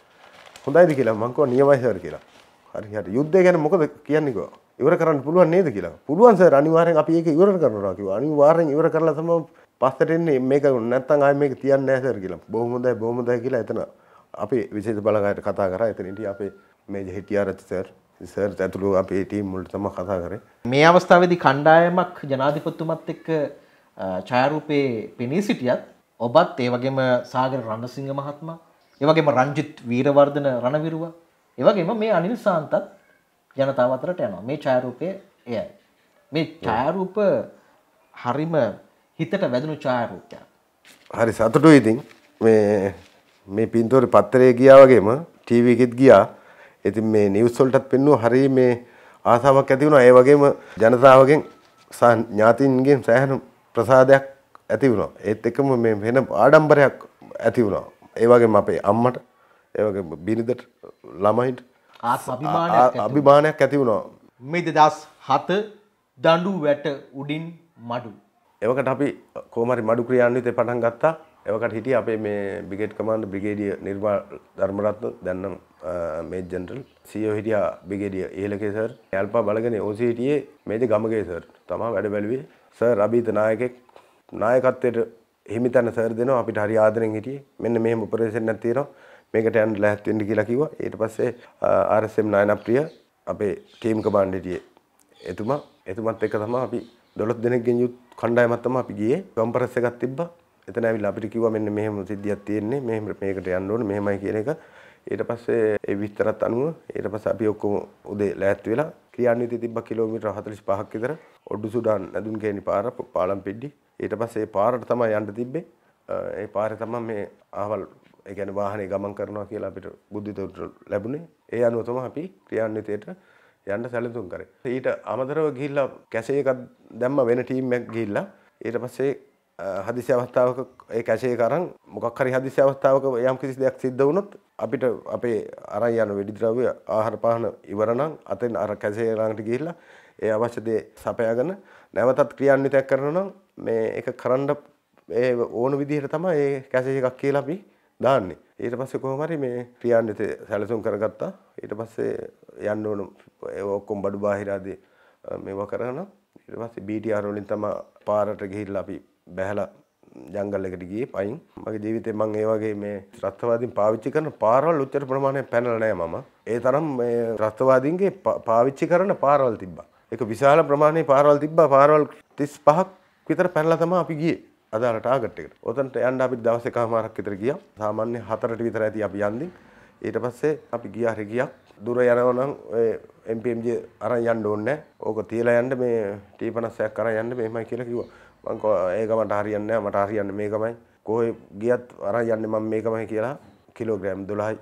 හොඳයිද කියලා මං කිව්වා නියමයි සර් කියලා. හරි හරි යුද්ධය ගැන මොකද කියන්නේ කිව්වා. ඉවර කරන්න පුළුවන් නේද කියලා. පුළුවන් සර් අනිවාර්යෙන් අපි ඒක ඉවර කරනවා කිව්වා. අනිවාර්යෙන් ඉවර කරලා තමයි පස්සට එන්නේ මේක නැත්තම් ආයෙ මේක තියන්නේ නැහැ සර් කියලා. බොහොම හොඳයි බොහොම හොඳයි කියලා එතන අපේ විශේෂ බලකායට කතා කරා. එතන ඉඳි අපේ මේජර් හිටියාරච්චි සර් සර් ඇතුළු අපේ ටීම් වලට තමයි කතා කරේ. මේ අවස්ථාවේදී කණ්ඩායමක් ජනාධිපතිතුමත් එක්ක ඡායරූපයේ පෙනී සිටියත් ඔබත් ඒ වගේම සාගර රණසිංහ මහත්මයා, ඒ වගේම රංජිත් වීරවර්ධන රණවිරුවා, ඒ වගේම මේ අනිල් සාන්තත් ජනතාව අතරට යනවා. මේ ඡායරූපයේ එයයි. මේ ඡායරූප හරිම හිතට වැදුණු ඡායරූපයක්. හරි සතුටුයි ඉතින් මේ මේ පින්තූර පත්තරේ ගියා වගේම ටීවී එකෙත් ගියා. ඉතින් මේ නිවුස් වලටත් පෙන්නුවා හරිය මේ ආසාවක් ඇති වුණා. ඒ වගේම ජනතාවගෙන් සහ ඥාතීන්ගෙන් සෑහෙන ප්‍රසාදයක් ඇති වුණා. ඒත් එකම මේ වෙන ආඩම්බරයක් ඇති වුණා. ඒ වගේම අපේ අම්මට, ඒ වගේම බිරිඳට, ළමයින්ට අභිමානයක් ඇති වුණා. මේ 2007 දඬු වැට උඩින් මඩු. එවකට අපි කොහමරි මඩු ක්‍රියාන්විතේ පටන් ගත්තා. එවකට හිටියේ අපේ මේ brigade commander brigadier Nirmal Dharmaratne දැන් නම් මේජර් ජෙනරල් සීఓ හිටියා බ්‍රිගේඩියර් ඒලකේ සර්. එල්පා බලගෙන ඕසී හිටියේ මේජර් ගමගේ සර්. තමා වැඩ බැලුවේ සර් අභීත නායකෙක් නායකත්වයට හිමි තැන සර් දෙනවා අපිට හරි ආදරෙන් හිටියේ මෙන්න මෙහෙම උපදේශනයක් තියෙනවා මේකට යන්න ලැහැත් වෙන්න කියලා කිව්වා ඊට පස්සේ RSM නායනප්‍රිය අපේ ටීම් කමාන්ඩර් හිටියේ එතුමා එතුමත් එක්ක තමයි අපි 12 දෙනෙක්ගෙන් යුත් කණ්ඩායමක් තමයි අපි ගියේ කම්පරස් එකක් තිබ්බා එතන ඇවිල්ලා අපිට කිව්වා මෙන්න මෙහෙම සිද්ධියක් තියෙන්නේ මෙහෙම මේකට යන්න ඕනේ මෙහෙමයි කියන එක ඊට පස්සේ ඒ විස්තරත් අනුව ඊට පස්සේ අපි ඔක්කොම උදේ ලෑත් වෙලා ක්‍රියාන්විතය තිබ්බ කිලෝමීටර් 45ක් විතර ඔඩු සුඩාන් නැදුම් ගේනි පාර පාලම්පිඩි ඊට පස්සේ ඒ පාරට තමයි යන්න තිබ්බේ ඒ පාරේ තමයි මේ ආවල් ඒ කියන්නේ වාහනේ ගමන් කරනවා කියලා අපිට බුද්ධිතෝට ලැබුණේ ඒ අනුව තමයි අපි ක්‍රියාන්විතයට යන්න සැලසුම් කරේ ඊට අමතරව ගිහිල්ලා කැසේ එකක් දැම්ම වෙන ටීම් එකක් ගිහිල්ලා ඊට පස්සේ හදිසි අවස්ථාවක ඒ කැශේ කරන් මොකක් හරි හදිසි අවස්ථාවක යම් කිසි දෙයක් සිද්ධ වුණොත් අපිට අපේ අරන් යන වෙඩිද්‍රව්‍ය ආහාර පාන ඉවර නම් අතෙන් අර කැශේ ළඟට ගිහිල්ලා ඒ අවශ්‍ය දේ සපයාගෙන නැවතත් ක්‍රියාන්විතයක් කරනවා නම් මේ එක කරන්න ඒ ඕන විදිහට තමයි ඒ කැශේ එකක් කියලා අපි දාන්නේ. ඊට පස්සේ කොහොම හරි මේ ක්‍රියාන්විත සැලසුම් කරගත්තා. ඊට පස්සේ යන්න ඕන ඔක්කොම බඩු බාහිර ආදී මේවා කරගෙන ඊට පස්සේ BTR වලින් තමයි පාරට ගිහිල්ලා අපි බැහැලා ජංගල් එකට ගියේ පයින් මගේ ජීවිතේ මම ඒ වගේ මේ ත්‍රස්තවාදීන් පාවිච්චි කරන පාරවල් උච්චර ප්‍රමාණයක් පැනලා නැහැ මම. ඒ තරම් මේ ත්‍රස්තවාදීන්ගේ පාවිච්චි කරන පාරවල් තිබ්බා. ඒක විශාල ප්‍රමාණයේ පාරවල් තිබ්බා. පාරවල් 35ක් විතර පැනලා තමයි අපි ගියේ. අදාළ ටාගට් එකට. ඔතනට යන්න අපි දවස් එකමාරක් විතර ගියා. සාමාන්‍ය 4ට විතර ඇති අපි යන්නේ. ඊට පස්සේ අපි ගියා රෙගියක්. දුර යනවා නම් ඔය MPMG අරන් යන්න ඕනේ නැහැ. ඕක තියලා යන්න මේ T50ක් අරන් යන්න මෙහෙමයි කියලා කිව්වා. මං ඒක මට හරියන්නේ නැහැ මට හරියන්නේ මේකමයි කොහේ ගියත් අරන් යන්නේ මම මේකමයි කියලා කිලෝග්‍රෑම් 12යි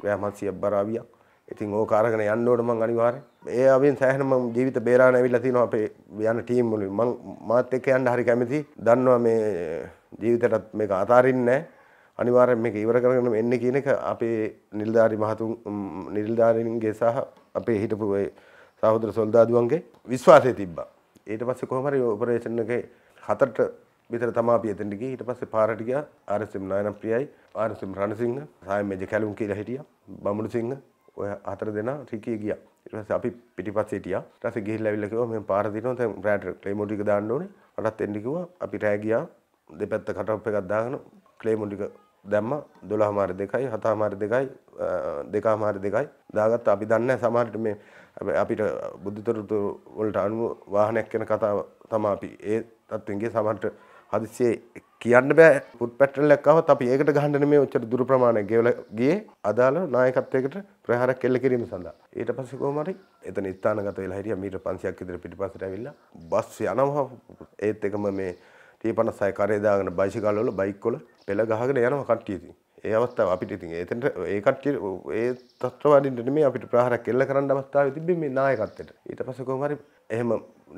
ග්‍රෑම් 700ක් බරාවියක් ඉතින් ඕක අරගෙන යන්න ඕන මං අනිවාර්යෙන්. ඒ අවින් සෑහෙන මං ජීවිත බේරාන ඇවිල්ලා තිනවා අපේ යන ටීම් වලින්. මං මාත් එක්ක යන්න හරි කැමති. දන්නවා මේ ජීවිතේටත් මේක අතාරින්නේ අනිවාර්යෙන් මේක ඉවර කරගෙන එන්නේ කියන එක අපේ නිලධාරි මහතුන් නිලධාරීන්ගේ සහ අපේ හිටපු සහෝදර සොල්දාදුවන්ගේ විශ්වාසය තිබ්බා. ඊට පස්සේ කොහොම හරි ඔපරේෂන් එකේ හතරට විතර තමා අපි එතනට ගියේ ඊට පස්සේ පාරට ගියා ආර්.එස්.එම් නායනප්‍රියයි ආර්.එස්.එම් රණසිංහ සායම් මෙජ කැලුම් කියලා හිටියා බමුණු සිංහ ඔය හතර දෙනා ටිකේ ගියා ඊට පස්සේ අපි පිටිපස්සේ හිටියා ඊට පස්සේ ගිහිල්ලා ඇවිල්ලා කිව්වා මම පාර දිනනවා දැන් රෑට ක්ලේමෝ ටික දාන්න ඕනේ මටත් එන්න කිව්වා අපි රෑ ගියා දෙපැත්ත කටප් එකක් දාගෙන ක්ලේමෝ ටික දැම්ම දොළහමාර දෙකයි හතමාර දෙකයි දෙකමාර දෙකයි දාගත්ත අපි දන්න සමහරට මේ අපිට බුද්ධිතොරතු වලට අනුව වාහනයක් කෙන කතාව තම අපි ඒ තත්වන්ගේ සමට හදිසේ කියන්න බෑ පුට පැටල්ලක්කාව අප ඒකට ගහන්න මේ ඔච්චර දුර ප්‍රමාණය ගෙවලගේ අදාළ නායකත්වයකට ප්‍රහරක් කෙල්ල කිරීම සඳහා ඊට පස්සකෝමරි එතන ස්ථානගත වෙලා හිටිය මීට පන්සියක් ඉදිර පිටිපස්සට ඇවිල්ලා බස් යනවා ඒත් එකම මේ ටී පනස්සය කරේ දාගෙන බයිසිකල්වල බයික්කොල පෙළ ගහගෙන යනවා කට්ටියදී ඒ අවස්ථාව අපිට ඉතින් එතනට ඒකට ඒ තත්ත්වවලින් නෙමෙයි අපිට ප්‍රහාරයක් එල්ල කරන්න අවස්ථාවක් තිබ්බේ මේ නායකත්වයට. ඊට පස්සේ කොහොම හරි එහෙම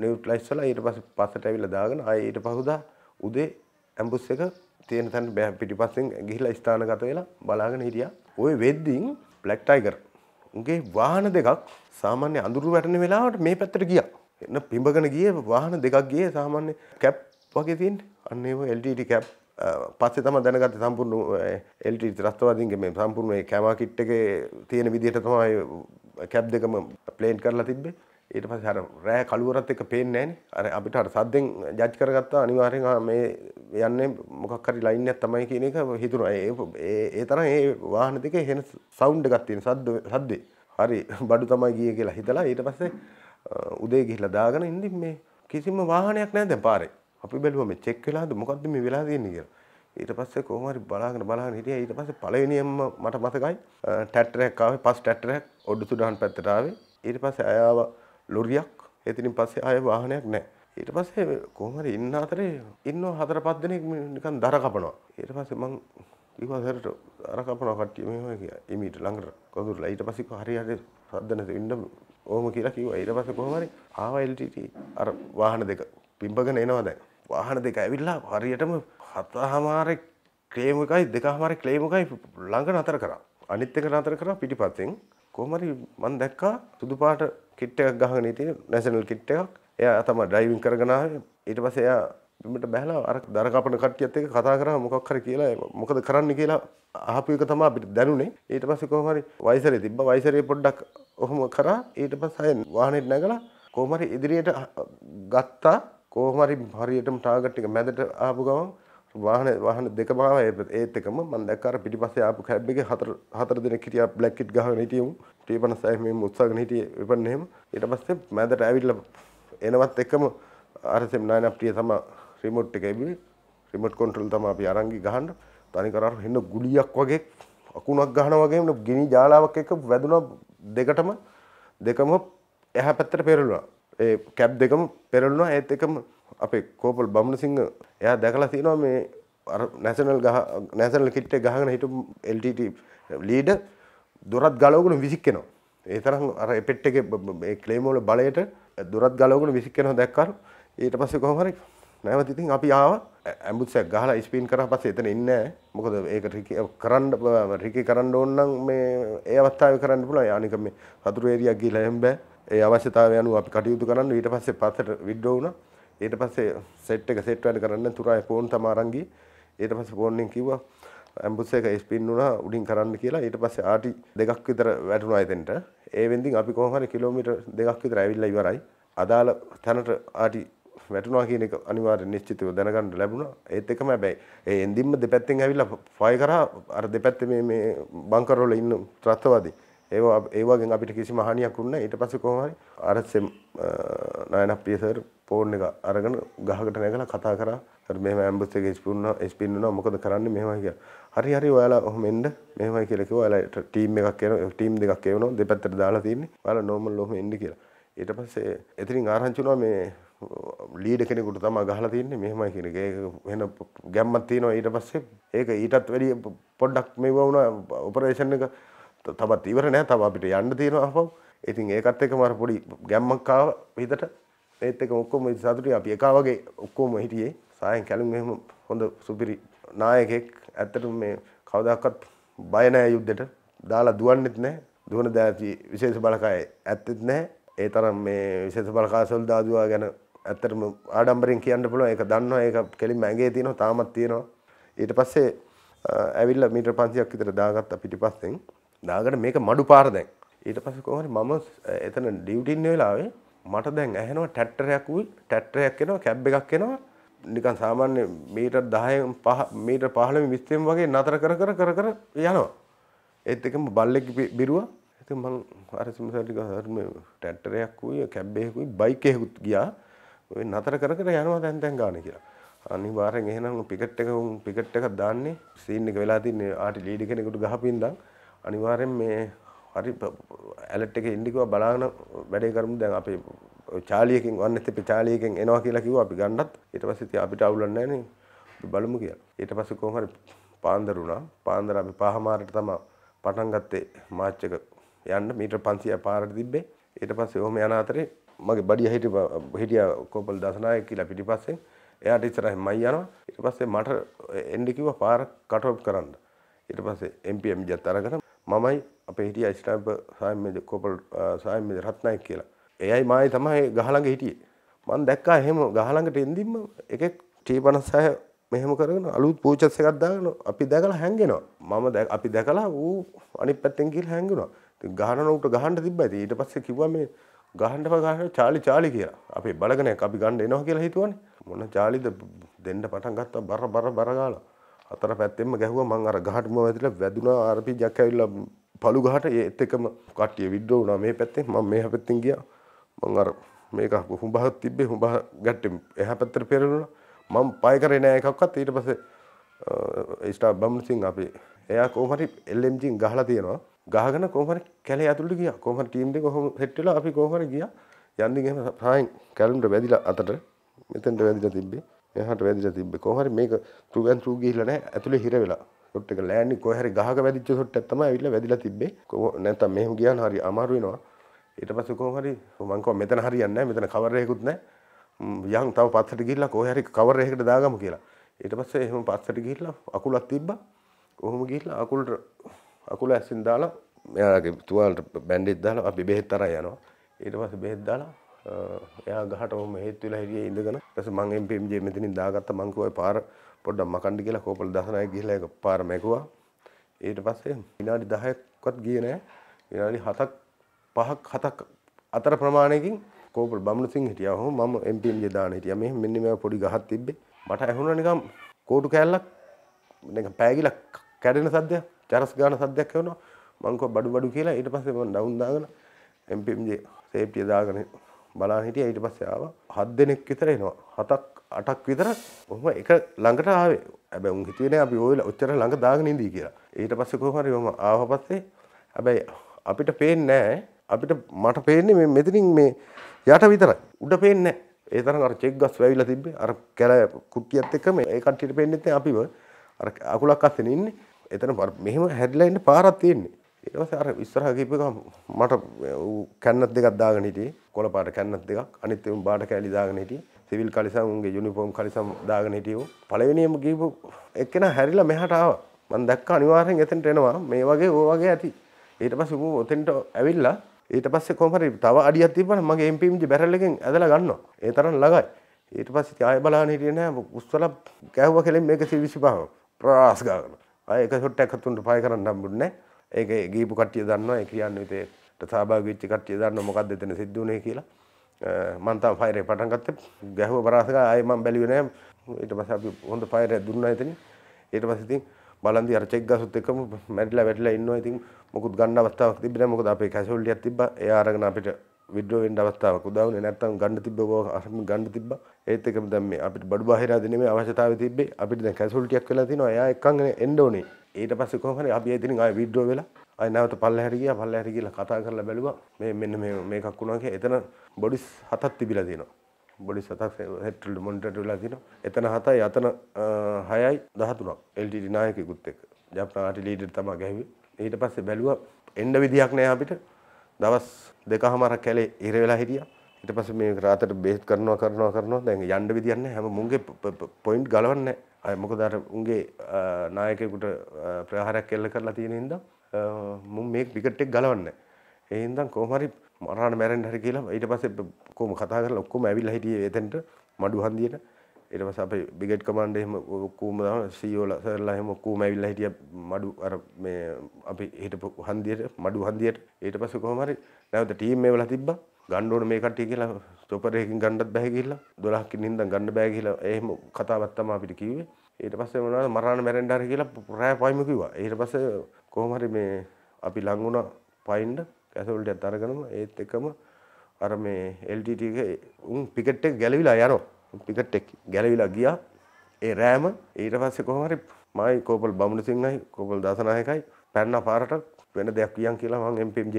නියුට්‍රලයිස් වෙලා ඊට පස්සේ පස්සට ඇවිල්ලා දාගෙන ආයෙ ඊට පහුදා උදේ ඇම්බුස් එක තියෙන තැන පිටිපස්සෙන් ගිහිලා ස්ථානගත වෙලා බලාගෙන හිටියා. ওই වෙද්දින් බ්ලැක් ටයිගර් උන්ගේ වාහන දෙකක් සාමාන්‍ය අඳුරු වැටෙන වෙලාවට මේ පැත්තට ගියා. එන්න පිඹගෙන ගියේ වාහන දෙකක් ගියේ සාමාන්‍ය කැප් වගේ තියෙන. අන්න ඒව LTD කැප් පස්සේ තම දැනගත සම්පූර්ණ එල්ටි ත්‍රස්තවාදීන්ගේ මේ සම්පූර්ණ කෑමා කිට් එකේ තියෙන විදිහට තමයි කැබ් දෙකම ප්ලේන් කරලා තිබ්බේ ඊට පස්සේ අර රෑ කළුවරත් එක පේන්නේ නැහනේ අර අපිට අර සද්දෙන් ජජ් කරගත්තා අනිවාර්යෙන් මේ යන්නේ මොකක් හරි ලයින් එකක් තමයි කියන එක හිතුණා ඒ ඒ තරම් ඒ වාහන දෙකේ හෙන සවුන්ඩ් එකක් තියෙන සද්ද සද්දේ හරි බඩු තමයි ගියේ කියලා හිතලා ඊට පස්සේ උදේ ගිහිල්ලා දාගෙන ඉඳින් මේ කිසිම වාහනයක් නැහැ දැන් පාරේ අපි බැලුවා මේ චෙක් වෙලාද මොකද්ද මේ වෙලා තියෙන්නේ කියලා. ඊට පස්සේ කොහොම හරි බලාගෙන බලාගෙන හිටියා. ඊට පස්සේ පළවෙනියෙන්ම මට මතකයි ටැටරයක් ආවේ පස් ටැටරයක් ඔඩු සුඩාන් පැත්තට ආවේ. ඊට පස්සේ ආයව ලොරියක්. එතනින් පස්සේ ආය වාහනයක් නැහැ. ඊට පස්සේ කොහොම හරි ඉන්න අතරේ ඉන්නව හතර පහ දෙනෙක් නිකන් දර කපනවා. ඊට පස්සේ මං කිව්වා සරට අර කපනවා කට්ටිය මෙහෙම කියලා. එමීට ළඟට කඳුරලා ඊට පස්සේ හරි හරි සද්ද නැතුව ඉන්න ඕම කියලා කිව්වා. ඊට පස්සේ කොහොම හරි ආවා LTT අර වාහන දෙක පිම්බගෙන එනවා දැන් වාහන දෙක ඇවිල්ලා හරියටම හත හමාරෙක් ක්‍රේම එකයි දෙක හමාර ක්ලේමකයි ළඟ නතර කරා අනිත් එක නතර කරා පිටිපස්සෙන් කොහමරි මම දැක්කා සුදු පාට කිට් එකක් ගහගෙන ඉතින් නැෂනල් කිට් එකක් එයා තමයි ඩ්‍රයිවිං කරගෙන ආවේ ඊට පස්සේ එයා බිමට බැහලා අර දර කපන කට්ටියත් එක්ක කතා කරා මොකක් හරි කියලා මොකද කරන්න කියලා අහපු එක තමයි අපිට දැනුනේ ඊට පස්සේ කොහොම හරි වයිසරේ තිබ්බ වයිසරේ පොඩ්ඩක් ඔහොම කරා ඊට පස්සේ අය වාහනේට නැගලා කොහොම හරි ඉදිරියට ගත්තා කොහොම හරි හරියටම ටාගට් එක මැදට ආපු ගමන් වාහන වාහන දෙක බාව ඒත් එකම මම දැක්ක අර පිටිපස්සේ ආපු කැබ් එකේ හතර හතර දෙනෙක් හිටියා බ්ලැක් කිට් ගහගෙන හිටියමු ටී 56 මේ උත්සාහගෙන හිටියේ ඉපන් එහෙම ඊට පස්සේ මැදට ඇවිල්ලා එනවත් එකම අර සෙම් 9 අප්ටිය තම රිමෝට් එක ඇවිල්ලා රිමට් කොන්ට්‍රල් තම අපි අරංගි ගහන්න තනි කරර හෙන්න ගුලියක් වගේ අකුණක් ගහන වගේම ගෙනි ජාලාවක් එක වැදුන දෙකටම දෙකම එහැ පැත්තට පෙරළුණා ඒ කැප් දෙකම පෙරලනවා ඒත් එකම අපේ කෝපල් බමුණ සිංහ එයා දැකලා තියෙනවා මේ නැසනල් ගහ නැසනල් කිට්ටේ ගහගෙන හිටු LTT ලීඩ දොරත් ගලවගෙන විසික්කෙනවා ඒ තරම් අර එපෙට් එකේ මේ ක්ලේම් වල බලයට දොරත් ගලවගෙන විසික්කෙනවා දැක්කලු ඊට පස්සේ කොහොම හරි නැවත ඉතින් අපි ආවා ඇම්බුත්සක් ගහලා ස්පින් කරා පස්සේ එතන ඉන්නේ මොකද ඒක රිකි කරන්න රිකි කරන්න ඕන නම් මේ ඒ අවස්ථාවේ කරන්න පුළුවන් අනික මේ වතුර ඒරියක් ගිහලා එහෙම බෑ ඒ අවශ්‍යතාව යනුව අපි කටයුතු කරන්න ඊට පස්සේ පස්සට විඩ්‍රෝ වුණා ඊට පස්සේ සෙට් එක සෙට් වැඩ කරන්න තුරායි ෆෝන් තම අරන් ගියේ ඊට පස්සේ ෆෝන් එකෙන් කිව්වා ඇම්බුස් එක ස්පින් වුණා උඩින් කරන්න කියලා ඊට පස්සේ ආටි දෙකක් විතර වැටුණා එතෙන්ට ඒ වෙන්දින් අපි කොහොම හරි කිලෝමීටර් දෙකක් විතර ඇවිල්ලා ඉවරයි අදාළ තැනට ආටි වැටුණා කියන එක අනිවාර්යෙන් නිශ්චිතව දැනගන්න ලැබුණා ඒත් එකම හැබැයි ඒ එන්දින්ම දෙපැත්තෙන් ඇවිල්ලා ෆයර් කරා අර දෙපැත්තේ මේ මේ බංකර් වල ඉන්න ත්‍රස්තවාදී ඒවා ඒ වගේ අපිට කිසිම හානියක් වුණේ නැහැ. ඊට පස්සේ කොහොම හරි අර නයනප්පිය සර් ෆෝන් එක අරගෙන ගහකට නැගලා කතා කරා. හරි මෙහෙම ඇම්බස් එකේ ස්පින්නවා ස්පින් වෙනවා මොකද කරන්නේ මෙහෙමයි කියලා. හරි හරි ඔයාලා ඔහොම එන්න මෙහෙමයි කියලා කිව්වා. ඔයාලා ටීම් එකක් කරනවා ටීම් දෙකක් කරනවා දෙපැත්තට දාලා තියෙන්නේ. ඔයාලා නෝමල් ඔහොම එන්න කියලා. ඊට පස්සේ එතනින් ආරංචි වුණා මේ ලීඩ කෙනෙකුට තම ගහලා තින්නේ මෙහෙමයි කියන එක. ඒක වෙන ගැම්මක් තියෙනවා ඊට පස්සේ. ඒක ඊටත් වැඩිය පොඩ්ඩක් මෙව වුණා ඔපරේෂන් එක තවත් ඉවර නෑ තව අපිට යන්න තියෙනවා පව් ඉතින් ඒකත් එක මර පොඩි ගැම්මක්කාව හිතට ඒත් එක ඔක්කොම සතුටි අපි එකා වගේ ඔක්කෝම හිටියේ සායෙන් කැලුම් එහෙම හොඳ සුපිරි නායකෙක් ඇත්තට මේ කවදක්කත් බයනෑ යුද්ධට දාලා දුවන්නෙත් නෑ දුවන දෑති විශේෂ බලකාය ඇත්තෙත් නෑ ඒ තරම් මේ විශේෂ බලකාසල් දාදවා ගැන ඇත්තටම ආඩම්බරින් කියන්න පුළුව එක දන්නවා ඒ කෙලින් ඇගේ තියෙනවා තාමත් තියෙනවා ඊට පස්සේ ඇවිල්ල මීට පන්සියක් විතර දාගත්ත පිටි පස්සෙන් දාගට මේක මඩු පාර දැන් ඊට පස්සේ කොහොමද මම එතන ඩියුටි ඉන්න වෙලාවේ මට දැන් ඇහෙනවා ටැට්ටරයක් උයි ටැට්ටරයක් එනවා කැබ් එකක් එනවා නිකන් සාමාන්‍ය මීටර් 10 5 මීටර් 15 20 වගේ නතර කර කර කර කර යනවා ඒත් එකම බල්ලෙක් බිරුවා ඉතින් මං අර සිමසර් ටික හරි මේ ටැට්ටරයක් උයි කැබ් එකක් උයි බයික් එකකුත් ගියා ඔය නතර කර කර යනවා දැන් දැන් ගාන කියලා. අනිවාර්යෙන් එහෙනම් පිකට් එක උන් පිකට් එකක් දාන්නේ සීන් එක වෙලා තින්නේ ආටි ලීඩ් කෙනෙකුට ගහපින්නම්. අනිවාර්යෙන් මේ හරි ඇලට් එක ඉන්ඩිකව බලාන වැඩේ කරමු දැන් අපේ චාලියකින් වන්න එතේ චාලියකින් එනවා කියලා කිව්වා අපි ගන්නත් ඊට පස්සේ ඉතින් අපිට අවුලක් නැහැ නේ අපි බලමු කියලා ඊට පස්සේ කොහොම හරි පාන්දර වුණා පාන්දර අපි පහමාරට තමයි පටන් ගත්තේ මාච් එක යන්න මීටර් 500 පාරට තිබ්බේ ඊට පස්සේ ඔහම යන අතරේ මගේ බඩිය හිටි හිටිය කෝපල් දසනායක කියලා පිටිපස්සෙන් එයාට ඉස්සරහින් මම යනවා ඊට පස්සේ මට එන්න කිව්වා පාර කට් ඔෆ් කරන්න ඊට පස්සේ MPM ජත් අරගෙන මමයි අප හිටිය ස්ටයිප සයමද කොපල් සයමද රත්නයක් කියලා එයයි මයි තමයි ගහළඟ හිටිය මන් දැක්කා එහෙම ගහළඟට එන්දිම එකක් ටී පනස්සාය මෙහෙම කරන අලුත් පූචස් එකක්දාගන අපි දැකලා හැන්ගෙනවා මම දැ අපි දැකලා වූ අනි පැත්තැකිල් හැන්ගෙනවා ගහනනට ගහන්ට තිබයි ඊට පස්සේ කිව මේ ගහන්ටප ගහන චාලි චාලි කියලා අපේ බලගනය අපි ගණ්ඩ එනවා කියලා හිතුවන මොන්න චාලිද දෙන්න පටන් ගත්තා බර බර බරගාලා අතර පැත්තෙම ගැහුව මං අර ගහටම වැදිලා වැදුනා ආරපි ජක් ඇවිල්ලා පළු ගහට ඒත් එකම කට්ටිය විඩ්‍රෝ වුණා මේ පැත්තෙන් මම මේ පැත්තෙන් ගියා මං අර මේක හුඹහක් තිබ්බේ හුඹහ ගැට්ටෙම එහා පැත්තට පෙරළුණා මම පය කරේ නෑ එකක්වත් ඊට පස්සේ ස්ටා බම්ලු සිංහ අපි එයා කොහොම හරි LMG ගහලා තියෙනවා ගහගෙන කොහොම හරි කැලේ ඇතුළට ගියා කොහොම හරි ටීම් දෙක කොහොම හෙට් වෙලා අපි කොහොම හරි ගියා යන්නේ ගහන සායෙන් කැලුම්ට වැදිලා අතට මෙතෙන්ට වැදිලා තිබ්බේ එහාට වැදිලා තිබ්බේ කොහොම හරි මේක ට්‍රූ ගන් ට්‍රූ ගිහිල්ලා නැහැ ඇතුලේ හිර වෙලා ෂොට් එක ලෑන්ඩ් එක කොහේ හරි ගහක වැදිච්ච ෂොට් එකක් තමයි ඇවිල්ලා වැදිලා තිබ්බේ නැත්තම් මෙහෙම ගියාන හරි අමාරු වෙනවා ඊට පස්සේ කොහොම හරි මං කිව්වා මෙතන හරියන්නේ නැහැ මෙතන කවර් එකකුත් නැහැ යන් තව පස්සට ගිහිල්ලා කොහේ හරි කවර් එකකට දාගමු කියලා ඊට පස්සේ එහෙම පස්සට ගිහිල්ලා අකුලක් තිබ්බා කොහොම ගිහිල්ලා අකුලට අකුල ඇසින් දාලා මෙයාගේ තුවාලට බැන්ඩෙජ් දාලා අපි බෙහෙත් තරයි යනවා ඊට පස්සේ බෙහෙත් දාලා එයා ගහටම හේත් වෙලා හිටියේ ඉඳගෙන ඊටසේ මං MPMJ මෙතනින් දාගත්ත මං කිව්වා පාර පොඩ්ඩක් මකන්න කියලා කෝපල දසනාය ගිහලා ඒක පාර මැකුවා ඊට පස්සේ විනාඩි 10ක්වත් ගියේ නෑ විනාඩි 7ක් 5ක් 7ක් අතර ප්‍රමාණයකින් කෝපල් බමුණුසිංහ හිටියා හෝ මම MPMJ දාන හිටියා මෙහෙම මෙන්න මේ පොඩි ගහක් තිබ්බේ මට ඇහුණා නිකම් කෝටු කෑල්ලක් නිකන් පෑගිලක් කැඩෙන සද්දයක් චරස් ගාන සද්දයක් ඇහුණා මං කිව්වා බඩු බඩු කියලා ඊට පස්සේ මම ඩවුන් දාගෙන MPMJ සේෆ්ටිය දාගෙන බලා හිටිය ඊට පස්සේ ආවා හත් දෙනෙක් විතර එනවා හතක් අටක් විතරක් ඔහම එක ළඟට ආවේ හැබැයි උන් හිතුවේ නෑ අපි ඔයලා ඔච්චර ළඟ දාගෙන ඉඳී කියලා ඊට පස්සේ කොහොම හරි මම ආව පස්සේ හැබැයි අපිට පේන්නේ නෑ අපිට මට පේන්නේ මේ මෙතනින් මේ යට විතරයි උඩ පේන්නේ නෑ ඒ තරම් අර චෙක් ගස් වැවිලා තිබ්බේ අර කැල කුට්ටියත් එක්ක මේ ඒ කට්ටියට පේන්නෙත් නෑ අපිව අර අකුලක් අස්සෙන් ඉන්නේ එතන මෙහෙම හැරිලා ඉන්න පාරක් තියෙන්නේ ඒවස ඉස්සරහ කිප මට කැන්නත් දෙකක් දාගනට කොළපාට කැන්නත් දෙක් අනිත් බාට කෑලි දාගනට සිවිල් කලිසම්ගේ යුනිපෝම් කලිසම් දාගනටව පලවෙනියම ගීපු එක්කෙන හැරිලා මෙහටාව මන් දක්ක අනිවාරෙන් එතෙන්ට එනවා මේ වගේ ඕවගේ ඇති ඊට පස්ස වූ ඔතෙන්ට ඇවිල්ලා ඊට පස්සේ කොමරි තව අඩියත් තිබන මගේ එම්පිම්ජි බැරල්ලකින් ඇදලා ගන්න ඒ තරන් ලඟයි ඊට පස්ස ආය බලාන හිටිය නෑ උස්සල කැහ්ව කෙලෙන් මේක සිවිසි පහ ප්‍රාස් ගාගන අය එක සොට්ට එකතුන්ට පය කරන්න නම්බුන්නෑ ඒක ගීපු කට්ටිය දන්නවා ඒ කියන්නේ ඉතේට සහභාගී වෙච්ච කට්ටිය දන්නවා මොකද්ද එතන සිද්ධ වුනේ කියලා මම තාම ෆයරේ පටන් ගත්තේ ගැහුව පරාසක ආයේ මම බැලුවේ නෑ ඊට පස්සේ අපි හොඳ ෆයර් එකක් දුන්නා එතන ඊට පස්සේ ඉතින් බලන්දි අර චෙක් ගහසුත් එක්කම මැරිලා වැටිලා ඉන්නවා ඉතින් මොකුත් ගන්න අවස්ථාවක් තිබ්බේ නෑ මොකද අපේ කැෂුවල්ටියක් තිබ්බා එයා අරගෙන අපිට විඩ්‍රෝවෙන්ට අවස්ථාවක් උදාවනේ නැත්තම් ගන්න තිබ්බ අහම ගන්න තිබ්බ ඒත් එකම දැන් මේ අපිට බඩු බාහිරාදී නෙමෙයි අවශ්‍යතාවය තිබ්බේ අපිට දැන් කැසුල්ටියක් වෙලා තිනවා එයා එක්කන් එන්න ඕනේ ඊට පස්සේ කොහොම හරි අපි එතනින් ආයෙ විඩ්‍රෝ වෙලා ආයෙ නැවත පල්ලෙහාට ගියා පල්ලෙහාට ගිහලා කතා කරලා බැලුවා මේ මෙන්න මේ මේකක් වුණා කියලා එතන බොඩිස් හතක් තිබිලා තියෙනවා බොඩිස් හතක් හෙට්ටල් මොනිටර් වෙලා තියෙනවා එතන හතයි අතන 6යි 13ක් එල්ටීඩී නායකයෙකුත් එක්ක ජප්‍රාටි ලීඩර් තමයි ගැහුවේ ඊට පස්සේ බැලුවා එන්න විදියක් නෑ අපිට දවස් දෙකහමාරක් කැලේ ඉර වෙලා හිටියා. ඊට පස්සේ මේ රාතට බේත් කරනවා කරනවා කරනවා දැන් යන්න විදියක් නැහැ හැම මුංගේ පොයින්ට් ගලවන්නේ අය මොකද අර උන්ගේ නායකයෙකුට ප්‍රහාරයක් එල්ල කරලා තියෙන හින්දා මුන් මේ ක්‍රිකට් එක ගලවන්නේ ඒ හින්දා කොහොම හරි මරාන මැරෙන්න හරි කියලා ඊට පස්සේ කොහොම කතා කරලා ඔක්කොම ඇවිල්ලා හිටියේ එතෙන්ට මඩු හන්දියට ඊටපස්සේ අපේ බ්‍රිගේඩ් කමාන්ඩර් එහෙම ඔක්කොම සීఓ e ලා සර්ලා එහෙම ඔක්කොම ඇවිල්ලා හිටිය මඩු අර මේ අපි හිටපු හන්දියට මඩු හන්දියට ඊට පස්සේ කොහොම හරි නැවත ටීම් මේවලා තිබ්බා ගන්න ඕන මේ කට්ටිය කියලා ස්ටොපර් එකකින් ගන්නත් බෑ කියලා 12 කින් ඉඳන් ගන්න බෑ කියලා එහෙම කතාවක් තමයි අපිට කිව්වේ ඊට පස්සේ මොනවද මරාන මැරෙන්න හරි කියලා රෑ පයිම කිව්වා ඊට පස්සේ කොහොම හරි මේ අපි ලඟ වුණා පයින්ඩ කැසෝල්ටත් අරගෙනම ඒත් එකම අර මේ LTT එක උන් පිකට් එක ගැලවිලා යනවා පිකට එක් ගැලවිලා ගියා ඒ රෑම ඊට පස්සේ කොහොමරි මයි කෝපල් බමුණ සිංහයි කෝපල් දසනායකයි පැන්න පාරට වෙන දෙයක් කියන් කියලා මං එම්පම්ජ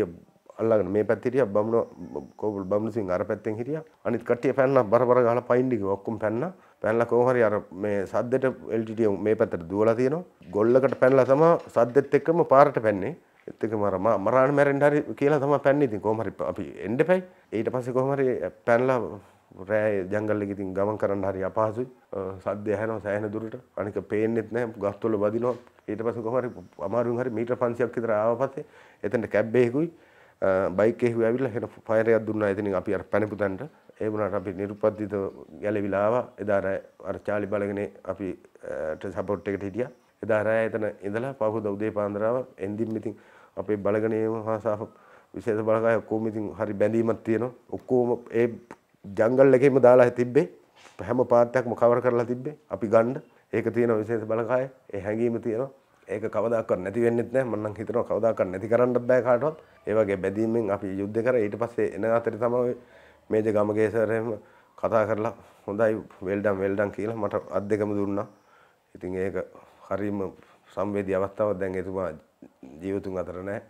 අල්ලගෙන මේ පැත්තිටිය බමුණ කෝපල් බමුණ සිංහ අර පැත්තෙන් හිටිය අනිත් කට්ටිය පැන්න බරබර ගහලා පයින්ඩික ඔක්කොම පැන්න පැනලා කොහොමරි අර මේ සද්දෙට එල්ටිටිය මේ පැත්තට දුවලා තියෙනවා ගොල්ලකට පැනලා තමයි සද්දෙත් එක්කම පාරට පැන්නේ එත්තක මරම මරාණ මැරෙන්ඩරි කියලා තම පැන්න ඉතින් කොමරි අපි එන්ඩ පැයි ඊට පස්සේ කොහමරි පැන්ලා රෑ ජංගල්ලක ඉතින් ගමන් කරන්න හරි අපහසුයි. සද්ද ඇහෙනවා සෑහෙන දුරට. අනික පේන්නෙත් නැහැ. ගස්වල වදිනවා. ඊට පස්සේ කොහොම හරි අමාරුවෙන් හරි මීටර් 500ක් විතර ආව පස්සේ එතනට කැබ් එකකුයි බයික් එකකුයි ඇවිල්ලා හෙන ෆයර් එකක් දුන්නා. එතනින් අපි අර පැනපු තැනට. ඒ වුණාට අපි නිරුපද්දිත ගැලවිලා ආවා. එදා රෑ අර චාලි බලගෙන අපි සපෝට් එකට හිටියා. එදා රෑ එතන ඉඳලා පහුදා උදේ පාන්දර ආවා. එන්දින් ඉතින් අපේ බලගණේම හා සහ විශේෂ බලකාය ඔක්කොම ඉතින් හරි බැඳීමක් තියෙනවා. ඔක්කොම ඒ ජංගල් එකෙම දාලා තිබ්බේ හැම පාත්තයක්ම කවර කරලා තිබ්බේ අපි ගන්න ඒක තියෙන විශේෂ බලකාය ඒ හැඟීම තියෙනවා ඒක කවදාකවත් නැති වෙන්නෙත් නැහැ මම නම් හිතනවා කවදාකවත් නැති කරන්න බෑ කාටවත් ඒ වගේ බැඳීමෙන් අපි යුද්ධ කරා ඊට පස්සේ එන අතරේ තමයි මේජ ගමගේ සර් එහෙම කතා කරලා හොඳයි වෙල්ඩම් වෙල්ඩම් කියලා මට අත් දෙකම දුන්නා. ඉතින් ඒක හරීම සංවේදී අවස්ථාවක් දැන් එතුමා ජීවතුන් අතර නැහැ.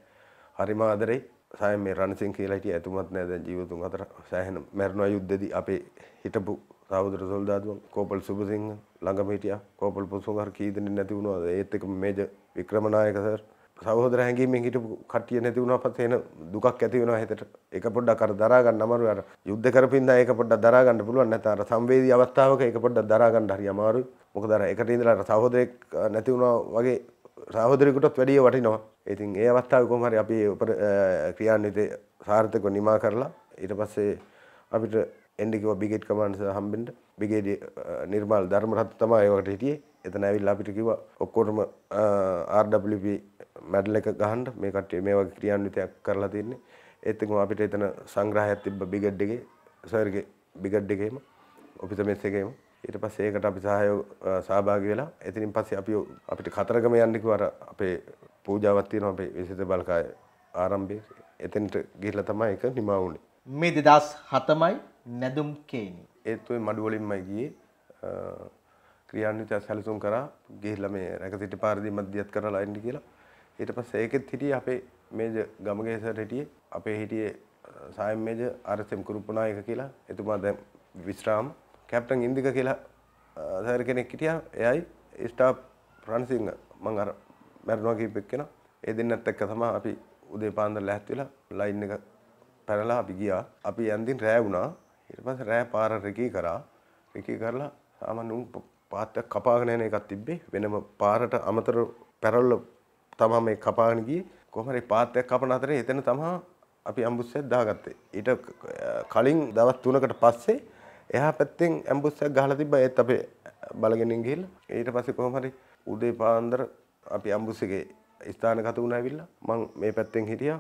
හරිම ආදරෙයි. සාය මේ රණසිංහ කියලා හිටිය ඇතුමත් නෑ දැන් ජීවතුන් අතර සෑහෙන මැරුණා යුද්ධදී අපේ හිටපු සහෝදර සොල්දාදුවන් කෝපල් සුබසිංහ ළඟම හිටියා කෝපල් පුසුංගහර කී දෙනෙක් නැති වුණා ඒත් එක්ක මේජර් වික්‍රමනායක සර් සහෝදර හැංගීමෙන් හිටපු කට්ටිය නැති වුණා පස්සේ එන දුකක් ඇති වෙනවා හිතට ඒක පොඩ්ඩක් අර දරා ගන්න අමාරුයි අර යුද්ධ කරපින්දා ඒක පොඩ්ඩක් දරා ගන්න පුළුවන් නැත්නම් අර සංවේදී අවස්ථාවක ඒක පොඩ්ඩක් දරා ගන්න හරි අමාරුයි මොකද අර එකට ඉඳලා අර සහෝදරෙක් නැති වුණා වගේ සහෝදරෙකුටත් වැඩිය වටිනවා. ඉතින් ඒ අවස්ථාව කොහොම හරි අපි ක්‍රියාන්විතය සාර්ථකව නිමා කරලා ඊට පස්සේ අපිට එන්න කිව්වා බිගේඩ් කමාන්ඩර් සහ හම්බෙන්න. බිගේඩ් නිර්මල් ධර්මරත්න තමයි ඒ වකට හිටියේ. එතන ඇවිල්ලා අපිට කිව්වා ඔක්කොටම RWP මැඩල් එක ගහන්න මේ කට්ටිය මේ වගේ ක්‍රියාන්විතයක් කරලා තින්නේ. ඒත් එක්කම අපිට එතන සංග්‍රහයක් තිබ්බ බිගේඩ් එකේ සර්ගේ බිගේඩ් එකේම ඔෆිසර් මෙස් එකේම ඊට පස්සේ ඒකට අපි සහයෝග සහභාගී වෙලා එතනින් පස්සේ අපි අපිට කතරගම යන්න කිව්ව අර අපේ පූජාවක් තියෙනවා අපේ විශේෂ බල්කාය ආරම්භයේ එතෙන්ට ගිහිල්ලා තමයි ඒක නිමා වුනේ මේ 2007මයි නැදුම් කේනි ඒත් ওই මඩු වලින්මයි ගියේ ක්‍රියාන්විත සැලසුම් කරා ගිහිල්ලා මේ රැකසිටි පාරදී මැදිහත් කරලා ඉන්න කියලා ඊට පස්සේ ඒකෙත් හිටියේ අපේ මේජ ගමගේ සර් හිටියේ අපේ හිටියේ සායම් මේජ ආර් එස් එම් කුරුප්පනායක කියලා එතුමා දැන් විශ්‍රාම කැප්ටන් ඉන්දික කියලා සැර කෙනෙක් හිටිය එයයි ස්ටාප් ප්‍රන්සිංහ මං අර මැරනවා කීපෙක් කෙන ඒ දෙන්නත් එක්ක තම අපි උදේ පාන්දර ලැහැත්වෙලා ලයින් එක පැනලා අපි ගියා අපි ඇන්දින් රෑ වුණා ඊට පස්සේ රෑ පාර රෙකී කරා රෙකී කරලා සාමාන්‍ය උන් පාත්තක් කපාගෙන යන එකක් තිබ්බේ වෙනම පාරට අමතර පැරල්ල තමයි මේ කපාගෙන ගියේ කොහොම හරි පාත්තක් කපන අතරේ එතන තමයි අපි අම්බුස්සයක් දාගත්තේ ඊට කලින් දවස් 3කට පස්සේ එයා පැත්තිෙන් ඇම්බුස්සක් ගහල තිබ ඒත් අපේ බලගෙනින් ගිල් ඊට පස්සේ කොහමරි උදේ පාන්දර අපි අම්බුස්සගේ ස්ථාන කත වුණ ඇවිල්ලා මං මේ පැත්තෙන් හිටිය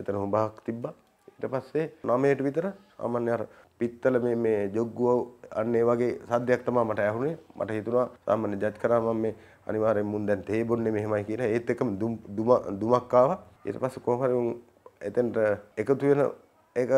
එතන හොබහක් තිබ්බා ඊට පස්සේ නමයට විතර අමන්න අර පිත්තල මේ මේ ජොග්ගුව අන්නේ වගේ සද්‍යයක් තමා මට ඇහුනේ මට හිතුණා සාමාන්‍ය ජජ් කරා මම මේ අනිවාර්යෙන් මුන් දැන් තේ බොන්නේ මෙහෙමයි කියලා ඒත් එක්කම දුමක් ආවා ඊට පස්සේ කොහොම හරි උන් එතෙන්ට එකතු වෙන ඒක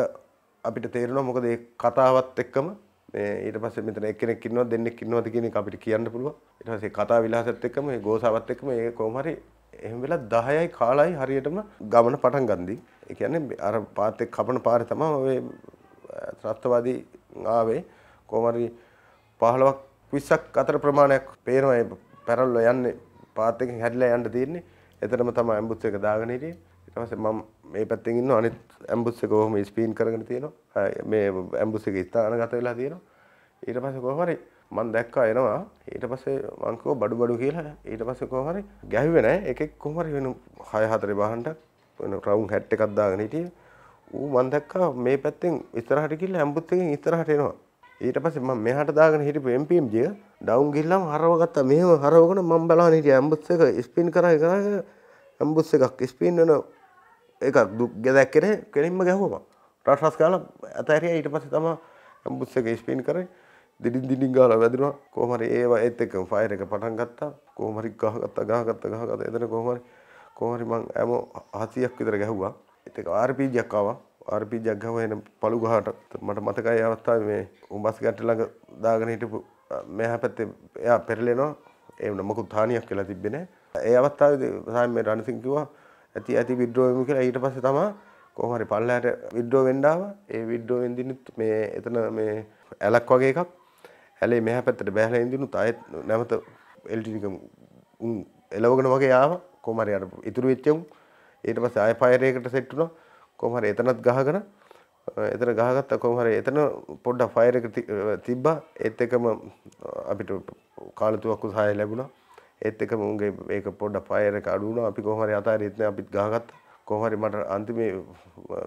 අපිට තේරෙනවා මොකද ඒ කතාවත් එක්කම ඊට පස්සේ මෙතන එක්කෙනෙක් ඉන්නවද දෙන්නෙක් ඉන්නවද කියන එක අපිට කියන්න පුළුවන්. ඊට පස්සේ කතා විලාසෙත් එක්කම මේ ගෝසාවත් එක්කම ඒක කොහොම හරි එහෙම වෙලා 10යි කාලයි හරියටම ගමන පටන් ගන්දි. ඒ කියන්නේ අර පාත් එක්ක කපන පාරේ තමයි ඔය ත්‍රස්තවාදී ආවේ. කොහොම හරි 15ක් 20ක් අතර ප්‍රමාණයක් පේනවා මේ පැරල්ල යන්නේ පාත් එකෙන් හැරිලා යන්න තියෙන්නේ. එතරම් තමයි ඇම්බුස් එක දාගෙන හිටියේ. ඊට පස්සේ මම මේ පැත්තෙන් ඉන්නවා අනිත් ඇම්බුස් එක කොහොම ස්පීන් කරගෙන තියෙනවා. මේ ඇම්බුසික ස්ථාන ගත වෙලා තියෙනවා ඊට පස්සේ කොහොමරි මම දැක්කා එනවා ඊට පස්සේ මං කිව්වා බඩු බඩු කියලා ඊට පස්සේ කොහොමරි ගැහුවේ නැහැ එකෙක් කොහොමරි වෙන 6 4 බහන්ට වෙන රවුන් හැට් එකක් දාගෙන හිටියේ ඌ මං දැක්කා මේ පැත්තෙන් ඉස්සරහට ගිහලා ඇම්බුත් එකෙන් ඉස්සරහට එනවා ඊට පස්සේ මම මෙහාට දාගෙන හිටපු MPMG එක ඩවුන් ගිහලාම හරව ගත්තා මෙහෙම හරවගෙන මම බලන හිටියා ඇම්බුත් එක ස්පින් කරා කරා ඇම්බුස් එකක් ස්පින් වෙන එකක් දුක් ගැදක් කරේ කෙලින්ම ගැහුවා ටටස් කාල ඇතැරිය ඊට පස තම ඇම්බුස්සක ස්පීන් කර දෙඩින් දිඩින් ගාල වැදිනවා කෝමරි ඒවා එත් එක ෆයිර එක පටන් ගත්තා කෝමරි ගහගත්ත ගහගත්ත ගහගත එතන කෝමරි කෝමරි මං ඇම හසියක් විතර ගැහ්වා එතක ආර්පීජක්කාවා ආර්පීජක් ගහව එන පළු ගහට මට මතකයි අවස්ථාව මේ උඹස් ගැට ළඟ දාගෙන හිටපු මෙහා පැත්තේ එයා පෙරලෙනවා ඒවන මොකුත් හානියක් කියලා තිබ්බේ නෑ ඒ අවස්ථාවේදී සාම මේ රණසිංහ කිව්වා ඇති ඇති විඩ්‍රෝවෙමු කියලා ඊට පස්සේ තමයි කොහමරි පල්ලට විඩ්ඩෝ වෙන්ඩාව ඒ විඩ්ඩෝ වෙදිනුත් මේ එතන මේ ඇලක් වගේ එකක් ඇලේ මෙහ පැත්තට බැහල ඉදිනුත් අයත් නැමත එල්ටික උන් එලවගෙන වගේ යාව කොමරි අට ඉතුරු වෙච්චවුම් ඊට පස අය පයරයකට සෙට්ටුන කොමහර එතනත් ගහගන එතන ගහගත්ත කොමහර එතන පොඩ්ඩ ෆයිරක තිබ්බා ඒත් එකම අපිට කාලතුවක්කු සහය ලැබුණා ඒත් එක මුන්ගේ ඒක පොඩ්ඩ පයරක අඩුුණ අපි කොහමර අතාර ඉත්න අපිත් ගහගත්තා කොහරි මට අන්තිමේ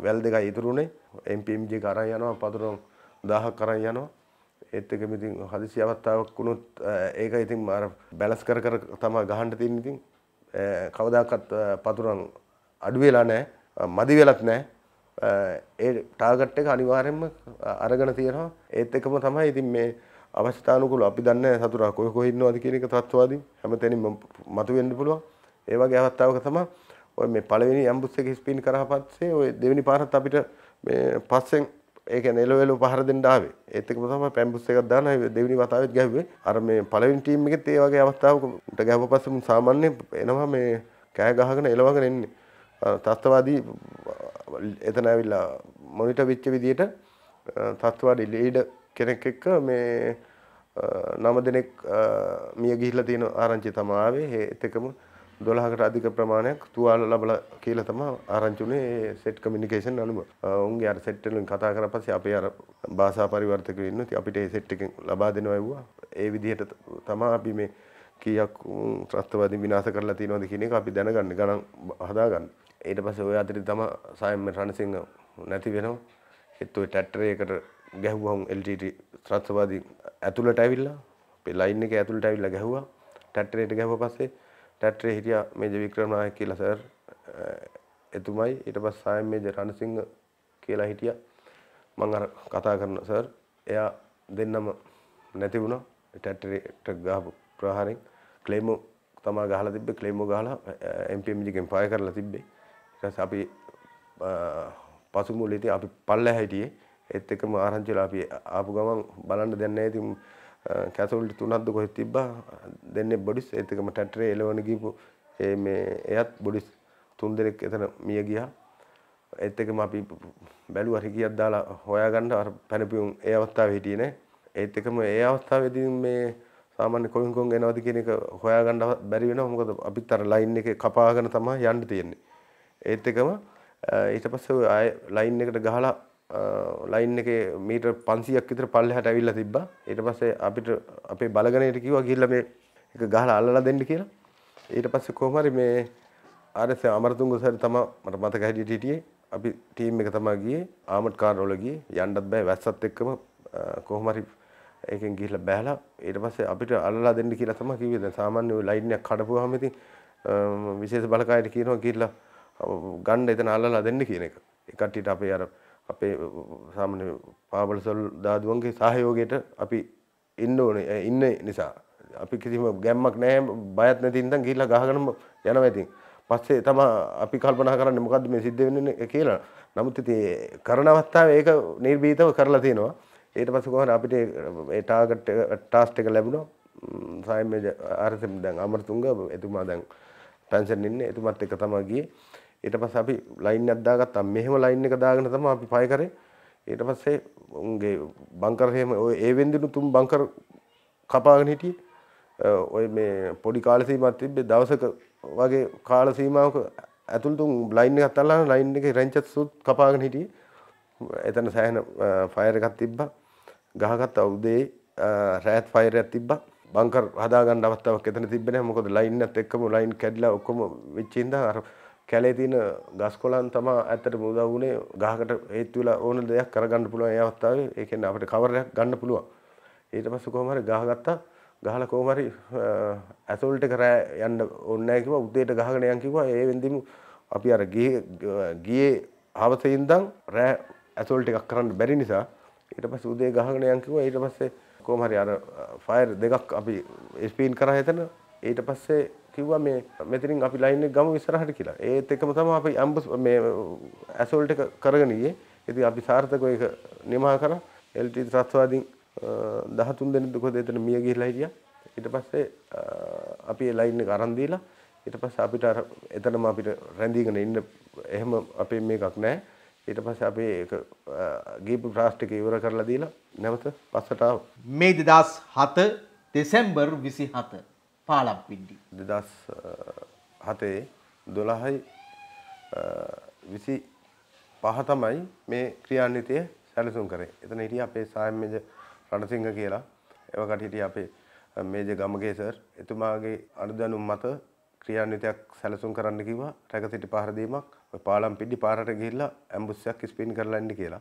වැල් දෙකයි ඉතුරුනේ MPMG කරන් යනවා පතුරු 1000ක් කරන් යනවා ඒත් එක ඉතින් හදිසි අවස්ථාවක් වුණොත් ඒක ඉතින් අර බැලන්ස් කර කර තමයි ගහන්න තියෙන්නේ ඉතින් කවදාකවත් පතුරුන් අඩු වෙලා නැහැ මදි වෙලත් නැහැ ඒ ටාගට් එක අනිවාර්යයෙන්ම අරගෙන තියෙනවා ඒත් එකම තමයි ඉතින් මේ අවස්ථානුකූල අපි දන්නේ සතුරා කොහේ කොහේ ඉන්නවද කියන එක තත්ත්වවාදී හැමතැනින්ම මතුවෙන්න පුළුවන් ඒ වගේ අවස්ථාවක තමයි ඔය මේ පළවෙනි ඇම්බුස් එක ස්පින් කරා පස්සේ ඔය දෙවෙනි පාරත් අපිට මේ පස්සෙන් ඒ කියන්නේ එලෝ එලෝ පහර දෙන්න ආවේ. ඒත් එක්කම තමයි පැම්බුස් එකක් දාලා දෙවෙනි වතාවෙත් ගැහුවේ. අර මේ පළවෙනි ටීම් එකෙත් ඒ වගේ අවස්ථාවකට ගැහුවා පස්සේ මම සාමාන්‍යයෙන් එනවා මේ කෑ ගහගෙන එලවගෙන එන්නේ. තත්ත්වවාදී එතන ඇවිල්ලා මොනිටර් වෙච්ච විදියට තත්ත්වවාදී ලීඩ් කෙනෙක් එක්ක මේ නම දෙනෙක් මිය ගිහිල්ලා තියෙන ආරංචි තමයි ආවේ. ඒත් එක්කම දොළහකට අධික ප්‍රමාණයක් තුවාල ලබල කියලා තම ආරංචුනේ සෙට් කමිනිිකේෂන් අනුව ඔුන්ගේ අර සෙට්ටලින් කතා කර පස්සේ අපේ අර භාසා පරිවර්තක ඉන්න ති අපිට සෙට්ටකින් ලබා දෙනවා ඇව්වා ඒ විදිහට තමා අපි මේ කියක් ත්‍රස්තවද විනාස කරලා තියනොද කියන එක අපි දැනගන්න ගන හදාගන්න ඊට පස ඔය අතරි තම සයම රණසිංහ නැති වෙනවා එත්තුව ටැට්ටරයකට ගැහ්වහුන් එල්ටට ත්‍රත්සවාදී ඇතුළට ඇවිල්ලා පෙල්ලයින්න එක ඇතුළට ඇවිල්ල ගැහවා ටැට්ටරයට ගැහව පස්සේ ටැට්‍රේ හිටිය මේජ වික්‍රමනායක කියලා සර් එතුමයි ඊට පස්සේ සායම් මේජ රණසිංහ කියලා හිටියා මම අර කතා කරන සර් එයා දෙන්නම නැති වුණා ටැට්‍රේට ගහපු ප්‍රහාරෙන් ක්ලේමෝ තමයි ගහලා තිබ්බේ ක්ලේමෝ ගහලා MPMG ගෙන් ෆයර් කරලා තිබ්බේ ඊට පස්සේ අපි පසුමුලේදී අපි පල්ලෙහා හිටියේ ඒත් එක්කම ආරංචිලා අපි ආපු ගමන් බලන්න දැන් නැහැ ඉතින් කැතුල්ට තුනක්ද කොහෙ තිබ්බා දෙන්නේ බොඩිස් ඒතිකම ටැටරේ එලවන ගිහපු ඒ මේ එයත් බොඩිස් තුන් දෙනෙක් එතන මිය ගියා ඒත් එකම අපි බැලුවා රිකියක් දාලා හොයාගන්න අර පැනපියුම් ඒ අවස්ථාවේ හිටියේ නෑ ඒත් එකම ඒ අවස්ථාවේදී මේ සාමාන්‍ය කොයින් කොන් එනවද කියන එක හොයාගන්න බැරි වෙනවා මොකද අපිත් අර ලයින් එක කපාගෙන තමයි යන්න තියෙන්නේ ඒත් එකම ඊට පස්සේ ආය ලයින් එකට ගහලා ලයින් එක මීට පන්සියක් විතර පල්ලෙහාට ඇවිල්ලා තිබ්බා. ඊට පස්සේ අපිට අපේ බලගණයට කිව්වා ගිහිල්ලා මේ එක ගහලා අල්ලලා දෙන්න කියලා. ඊට පස්සේ කොහොම හරි මේ ආර්.එස්. අමරතුංග සර් තමයි මට මතක හැටියට හිටියේ. අපි ටීම් එක තමයි ගියේ. ආමඩ් කාර් වල ගියේ. යන්නත් බෑ වැස්සත් එක්කම කොහොම හරි ඒකෙන් ගිහිල්ලා බෑලා ඊට පස්සේ අපිට අල්ලලා දෙන්න කියලා තමයි කිව්වේ. දැන් සාමාන්‍ය ওই ලයින් එක කඩපුවාම ඉතින් විශේෂ බලකායට කියනවා ගිහිල්ලා ගන්න එතන අල්ලලා දෙන්න කියන එක. ඒ කට්ටියට අපේ අර අපේ සාමන පාබලසොල් දාදුවන්ගේ සහයෝගයට අපි ඉන්න ඕනේ ඉන්න නිසා අපි කිසිම ගැම්මක් නෑ බයත් නැතින්දන් ගිල්ල ගහගනම යනවා ඇතින් පස්සේ තම අපි කල්පනා කරන්න මොකද මේ සිද්ධ වෙන කියලා නමුත් ඉති කරන අවස්ථාව ඒක නිර්බීතව කරලා තියෙනවා ඒට පස කොහන අපිට ටාගට් ටාස්ට එක ලැබුණෝ සයම ආරසම් දැන් අමරතුන්ග එතුමා දැන් පැන්සන් ඉන්න එතුමත් එක තමා ගියේ ඊට පස්සේ අපි ලයින් එකක් දාගත්තා. මෙහෙම ලයින් එක දාගෙන තමයි අපි පය කරේ. ඊට පස්සේ උන්ගේ බංකර් එහෙම ඔය ඒ වෙන්දිනු තුන් බංකර් කපාගෙන හිටියේ. ඔය මේ පොඩි කාල සීමාවක් තිබ්බේ දවසක වගේ කාල සීමාවක ඇතුළත තුන් ලයින් එකක් අල්ලලා ලයින් එකේ රෙන්චස් සුත් කපාගෙන හිටියේ. එතන සෑහෙන ෆයර් එකක් තිබ්බා. ගහගත්ත උදේ රෑත් ෆයර් එකක් තිබ්බා. බංකර් හදාගන්න අවස්ථාවක් එතන තිබ්බේ නැහැ. මොකද ලයින් එකත් එක්කම ලයින් කැඩිලා ඔක්කොම වෙච්ච ඉඳන් අර කැලේ තියෙන ගස් කොළන් තමා ඇත්තට මුදා වුණේ ගහකට හේතු වෙලා ඕන දෙයක් කරගන්න පුළුවන් ඒ අවස්ථාවේ ඒ කියන්නේ අපිට කවරයක් ගන්න පුළුවන් ඊට පස්සේ කොහොම හරි ගහ ගත්තා ගහලා කොහොම හරි ඇසොල්ට් එක රෑ යන්න ඕනේ නැහැ කිව්වා උදේට ගහගෙන යන් කිව්වා ඒ වෙන්දිම අපි අර ගියේ ගියේ හවසේ ඉඳන් රෑ ඇසොල්ට් එකක් කරන්න බැරි නිසා ඊට පස්සේ උදේ ගහගෙන යන් කිව්වා ඊට පස්සේ කොහොම හරි අර ෆයර් දෙකක් අපි ස්පීන් කරා හිතන ඊට පස්සේ කිව්වා මේ මෙතනින් අපි ලයින් එක ගමු ඉස්සරහට කියලා. ඒත් එකම තමයි අපි ඇම්බස් මේ ඇසෝල්ට් එක කරගෙන ගියේ. ඉතින් අපි සාර්ථකව ඒක නිමා කරා. එල්ටී ත්‍රස්වාදීන් 13 දෙනෙක් දුක දෙතන මිය ගිහිලා හිටියා. ඊට පස්සේ අපි ඒ ලයින් එක අරන් දීලා ඊට පස්සේ අපිට අර එතනම අපිට රැඳීගෙන ඉන්න එහෙම අපේ මේකක් නැහැ. ඊට පස්සේ අපි ඒක ගීපු ප්‍රාස්ට් එක ඉවර කරලා දීලා නැවත පස්සට ආවා. මේ 2007 දෙසැම්බර් 27 පාලම්පින්ඩි. දෙදස් හතේ දොළහයි විසි පහතමයි මේ ක්‍රියාන්විතය සැලසුම් කරේ එතන හිටිය අපේ සායම්මජ රණසිංහ කියලා එවකට හිටිය අපේ මේජ ගමගේ සර් එතුමාගේ අනුදැනුම් මත ක්‍රියාන්විතයක් සැලසුම් කරන්න කිව්වා රැක සිටි පහර දීමක් පාලම්පිඩි පාරට ගිහිල්ලා ඇම්බුස්සයක් ස්පින් කරලා ඉන්න කියලා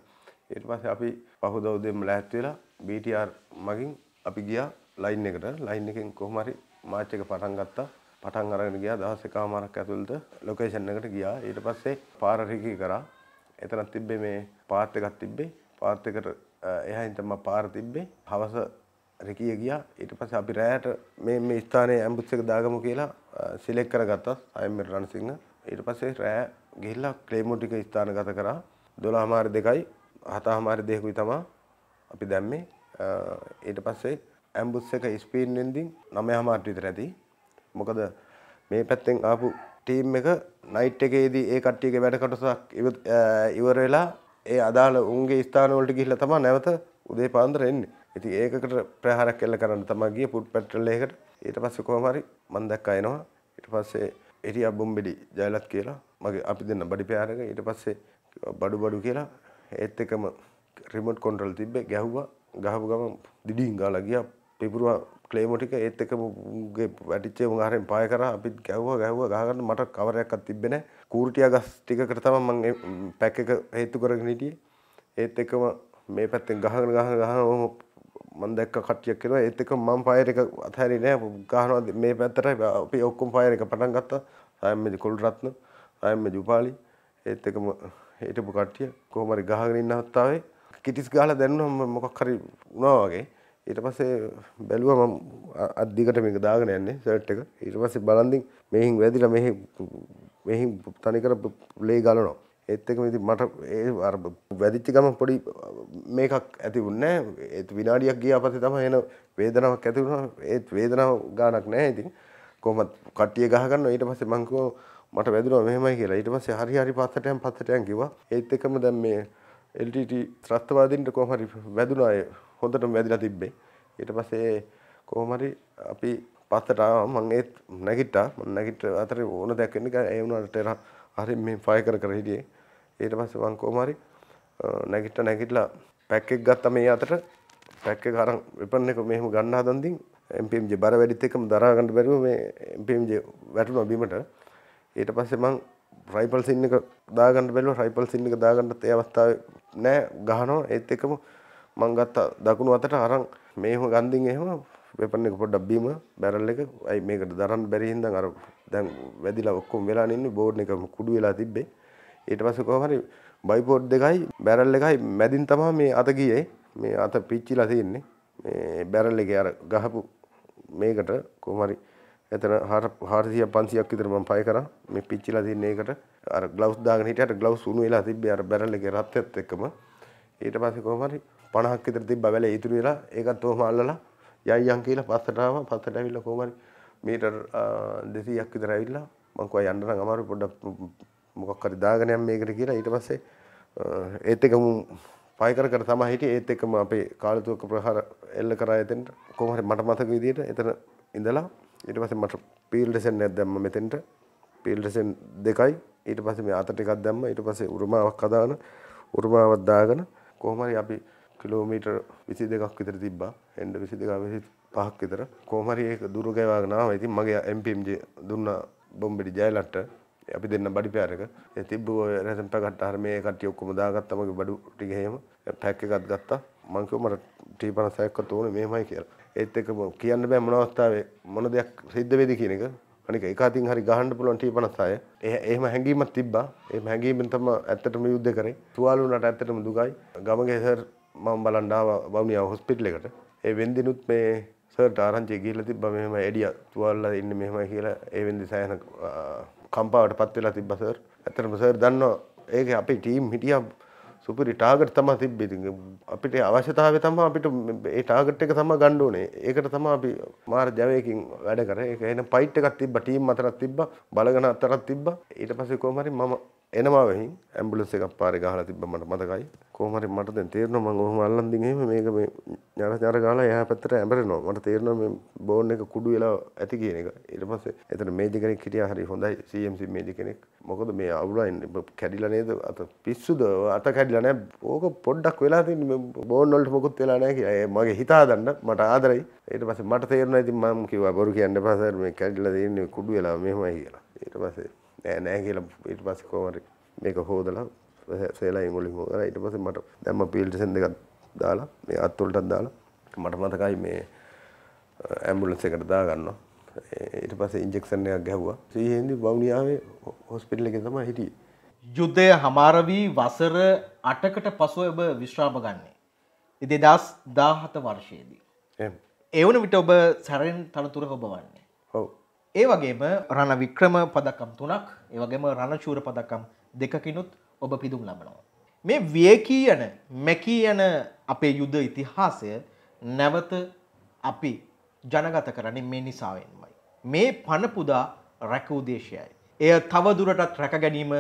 ඊට පස්සේ අපි පහුදා උදේම ලෑස්ති වෙලා BTR මගින් අපි ගියා ලයින් එකට ලයින් එකෙන් කොහොම හරි මාච් එක පටන් ගත්තා. පටන් අරගෙන ගියා දවස් එකමාරක් ඇතුළත ලොකේෂන් එකට ගියා. ඊට පස්සේ පාර රිකී කරා. එතනක් තිබ්බේ මේ පාත් එකක් තිබ්බේ. පාත් එකට එහායින් තමයි පාර තිබ්බේ. හවස රිකිය ගියා. ඊට පස්සේ අපි රැයට මේ මේ ස්ථානයේ ඇම්බුස් එක දාගමු කියලා සිලෙක්ට් කරගත්තා. අයම් රණසිංහ. ඊට පස්සේ රැය ගිහිල්ලා ක්ලේමෝ ටික ස්ථානගත කරා. 12:00 මාරි 2යි 7:00 මාරි 2කුයි තමයි අපි දැම්මේ. ඊට පස්සේ ඇම්බුස් එක ස්පීන් වෙන්දින් 9:00ට විතර ඇති. මොකද මේ පැත්තෙන් ආපු ටීම් එක නයිට් එකේදී ඒ කට්ටියගේ වැඩ කොටසක් ඉවර වෙලා ඒ අදාළ උන්ගේ ස්ථාන වලට ගිහිල්ලා තමයි නැවත උදේ පාන්දර එන්නේ. ඉතින් ඒකට ප්‍රහාරයක් එල්ල කරන්න තමයි ගියේ ෆුඩ් පැට්‍රල් එකකට. ඊට පස්සේ කොහොම හරි මම දැක්කා එනවා. ඊට පස්සේ එරියා බොම්බෙඩි ජයලත් කියලා මගේ අපි දෙන්න බඩි පෑරක ඊට පස්සේ බඩු බඩු කියලා ඒත් එකම රිමෝට් කොන්ට්‍රෝල් තිබ්බේ ගැහුවා ගහපු ගමන් දිඩින් ගාලා ගියා පිපුරුවා ක්ලේමෝ ටික ඒත් එකම වැටිච්චේ උගහරෙන් පාය කරා අපිත් ගැහුවා ගැහුවා ගහගන්න මට කවරයක්වත් තිබ්බේ නැහැ කූරුටියා ගස් ටිකකට තමයි මම පැක් එක හේතු කරගෙන හිටියේ ඒත් එකම මේ පැත්තෙන් ගහගෙන ගහගෙන ගහගෙන මම දැක්ක කට්ටියක් කෙනවා ඒත් එක මම ෆයර් එක අතහැරියේ නෑ ගහනවා මේ පැත්තට අපි ඔක්කොම ෆයර් එක පටන් ගත්තා සායම්මේ කුල්රත්න සායම්මේ ජුපාලි ඒත් එකම හිටපු කට්ටිය කොහොම හරි ගහගෙන ඉන්න අවස්ථාවේ කිටිස් ගහලා දැන්නුම මොකක් හරි වුණා වගේ ඊට පස්සේ බැලුවා මම අත් දිගට මේක දාගෙන යන්නේ ෂර්ට් එක. ඊට පස්සේ බලන්දින් මෙහින් වැදිලා මෙහි මෙහි තනිකර ප්ලේ ගලනවා. ඒත් එක ඉතින් මට ඒ අර වැදිච්ච ගමන් පොඩි මේකක් ඇති වුණේ නැහැ. ඒත් විනාඩියක් ගියා පස්සේ තමයි එන වේදනාවක් ඇති වුණා. ඒත් වේදනාව ගානක් නැහැ ඉතින්. කොහොමත් කට්ටිය ගහ ගන්නවා. ඊට පස්සේ මං කිව්වා මට වැදුනා මෙහෙමයි කියලා. ඊට පස්සේ හරි හරි පස්සට යන් පස්සට යන් කිව්වා. ඒත් එකම දැන් මේ එල්ටට ත්‍රස්තවාදීන්ට කොහමරි වැදුනාය හොඳට වැදිලා තිබ්බේ ඊට පස්සේ කොහොමරි අපි පස්සටා මං ඒත් නැගිට්ටා මං නැගිට අතර ඕන දැක්කෙන එක ඒ වුණාට ටෙර හරි මේ ෆයර් කර කර හිටියේ ඊට පස්සේ මං කොහමරි නැගිට්ටා නැගිටලා පැක් එකක් ගත්තා මේ අතර පැක් එක අරන් වෙපන් එක මෙහෙම ගන්න හදන්දින් MPMJ බර වැඩිත් එකම දරා ගන්න බැරුව මේ MPMJ වැටුණා බිමට ඊට පස්සේ මං රයිපල් සින් එක දාගන්න බැලුවා රයිපල් සින් එක දාගන්නත් ඒ අවස්ථාවේ නෑ ගහනවා ඒත් එකම මං ගත්ත දකුණු අතට අරන් මේම ගන්දින් එහෙම වෙපන් එක පොඩ්ඩක් බීම බැරල් එක අයි මේකට දරන්න බැරි හින්දා අර දැන් වැදිලා ඔක්කොම වෙලා ඉන්නේ බෝඩ් එකම කුඩු වෙලා තිබ්බේ ඊට පස්සේ කොහොම හරි බයිපෝඩ් දෙකයි බැරල් එකයි මැදින් තමයි මේ අත ගියේ මේ අත පිච්චිලා තියෙන්නේ මේ බැරල් එකේ අර ගහපු මේකට කොහොම හරි එතන 400 500ක් විතර මම පය කරා මේ පිච්චිලා තියෙන එකට අර ග්ලව්ස් දාගෙන හිටියට ග්ලව්ස් උණු වෙලා තිබ්බේ අර බැරල් එකේ රත්යත් එක්කම ඊට පස්සේ කොහොම හරි 50ක් විතර තිබ්බා වැලේ ඉතුරු වෙලා ඒකත් ඔහම අල්ලලා යයියන් කියලා පස්සට ආවා පස්සට ඇවිල්ලා කොහොම හරි මීටර් 200ක් විතර ඇවිල්ලා මං කෝ යන්න නම් අමාරු පොඩ්ඩක් මොකක් හරි දාගෙන යන්න මේකට කියලා ඊට පස්සේ ඒත් එක්කම ෆයි කර කර තමයි හිටියේ ඒත් එක්කම අපේ කාලතුවක ප්‍රහාර එල්ල කරා එතෙන්ට කොහොම හරි මට මතක විදියට එතන ඉඳලා ඊට පස්සේ මට පීල් ඩෙසෙන් එකක් දැම්ම මෙතෙන්ට පීල් ඩෙසෙන් දෙකයි ඊට පස්සේ මේ අතට එකක් දැම්ම ඊට පස්සේ උරුමාවක් හදාන උරුමාවක් දාගෙන කොහොම හරි අපි කිලෝමීටර් 22ක් විතර තිබ්බා එන්න 22 25ක් විතර කොහොම හරි ඒක දුර ගෑවාගෙන ආවා ඉතින් මගේ MPMJ දුන්න බොම්බෙඩි ජයලට්ට අපි දෙන්න බඩි පෑර එක ඒ තිබ්බ ඔය රැසම් පැකට් අර මේ කට්ටිය ඔක්කොම දාගත්තා මගේ බඩු ටික එහෙම පැක් එකක් ගත්තා මං කිව්වා මට ටී 56ක් ඕනේ මෙහෙමයි කියලා ඒත් එක කියන්න බෑ මොන අවස්ථාවේ මොන දෙයක් සිද්ධ වෙයිද කියන එක අනික එක අතින් හරි ගහන්න පුළුවන් ටී 56. එහෙම හැඟීමක් තිබ්බා. එහෙම හැඟීමෙන් තමයි ඇත්තටම යුද්ධ කරේ. තුවාලුණාට ඇත්තටම දුකයි. ගමගේ සර් මම බලන්න ආවා බවුනියා හොස්පිටල් එකට. ඒ වෙන්දිනුත් මේ සර්ට ආරංචි ගිහිල්ලා තිබ්බා මෙහෙම එඩිය තුවාලලා ඉන්නේ මෙහෙමයි කියලා. ඒ වෙන්දි සෑහෙන කම්පාවට පත් වෙලා තිබ්බා සර්. ඇත්තටම සර් දන්නවා ඒක අපේ ටීම් හිටිය සුපරි ටාගට තම තිබ්බෙති අපිට අවශ්‍යතාව තම අපිට ඒ ටාගට් එක තම ගණ්ඩෝනේ ඒකට තම අපි මාර ජවයකින් වැඩ කර එක එන පයිට් එකක් තිබ ටීම් අතරත් තිබ්බ බලගන අතරත් තිබ්බ ඊට පසේ කෝමරි මම එනවා වෙහින් ඇම්බුලන්ස් එකක් පාරේ ගහලා තිබ්බ මට මතකයි. කොහොම හරි මට දැන් තේරෙනවා මම ඔහොම අල්ලන් දින් එහෙම මේක මේ ඥාන ඥාන ගාලා එහා පැත්තට ඇඹරෙනවා. මට තේරෙනවා මේ බෝන් එක කුඩු වෙලා ඇති කියන එක. ඊට පස්සේ එතන මේජි කෙනෙක් හිටියා හරි හොඳයි CMC මේජි කෙනෙක්. මොකද මේ අවුලයි කැඩිලා නේද? අත පිස්සුද? අත කැඩිලා නෑ. ඕක පොඩ්ඩක් වෙලා තින්නේ මේ බෝන් වලට මොකුත් වෙලා නෑ කියලා. මගේ හිතා ගන්න මට ආදරයි. ඊට පස්සේ මට තේරෙනවා ඉතින් මම කිව්වා බොරු කියන්න එපා සර් මේ කැඩිලා තියෙන්නේ කුඩු වෙලා මෙහෙමයි කියලා. ඊට පස්සේ නෑ නෑ කියලා ඊට පස්සේ කොහොමද මේක හොදලා සේලා ඉංග්‍රීසි හොදලා ඊට පස්සේ මට දැම්ම පීල්ඩ්සෙන් දෙකක් දාලා මේ අත් වලටත් දාලා මට මතකයි මේ ඇම්බුලන්ස් එකට දාගන්නවා ඊට පස්සේ ඉන්ජෙක්ෂන් එකක් ගැහුවා සීහෙන්දි වවුනියාවේ හොස්පිටල් එකේ තමයි හිටියේ යුද්ධය හමාර වී වසර 8කට පසු ඔබ විශ්‍රාම ගන්නේ 2017 වර්ෂයේදී එහෙම ඒ වුණ විට ඔබ සැරෙන් තනතුර හොබවන්නේ ඔව් ඒ වගේම රණ වික්‍රම පදකම් තුනක් ඒවගේම රණචූර පදකම් දෙකකිනුත් ඔබ පිදුම් ලබනවා. මේ වියකී යන මැකී යන අපේ යුද්ධ ඉතිහාසය නැවත අපි ජනගත කරන්නේ මේ නිසාවෙන්මයි. මේ පණපුදා රැකවූදේශයයි. එය තවදුරටත් රැක ගැනීම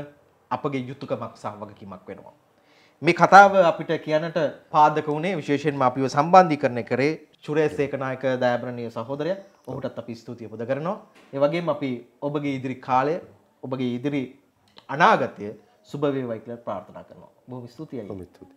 අපගේ යුතුකමක් සහ වගකීමක් වෙනවා. මේ කතාව අපිට කියනට පාදක වුණේ විශේෂයෙන්ම අපිව සම්බන්ධීකරණය කරේ චුරේස් ඒකනායක දයාබරණීය සහෝදරයා. ඔහුටත් අපි ස්තුතිය පුද කරනවා. ඒ වගේම අපි ඔබගේ ඉදිරි කාලය, ඔබගේ ඉදිරි අනාගතය සුබ වේවායි කියලා ප්‍රාර්ථනා කරනවා. බොහොම ස්තුතියි. බොහොම ස්තුතියි.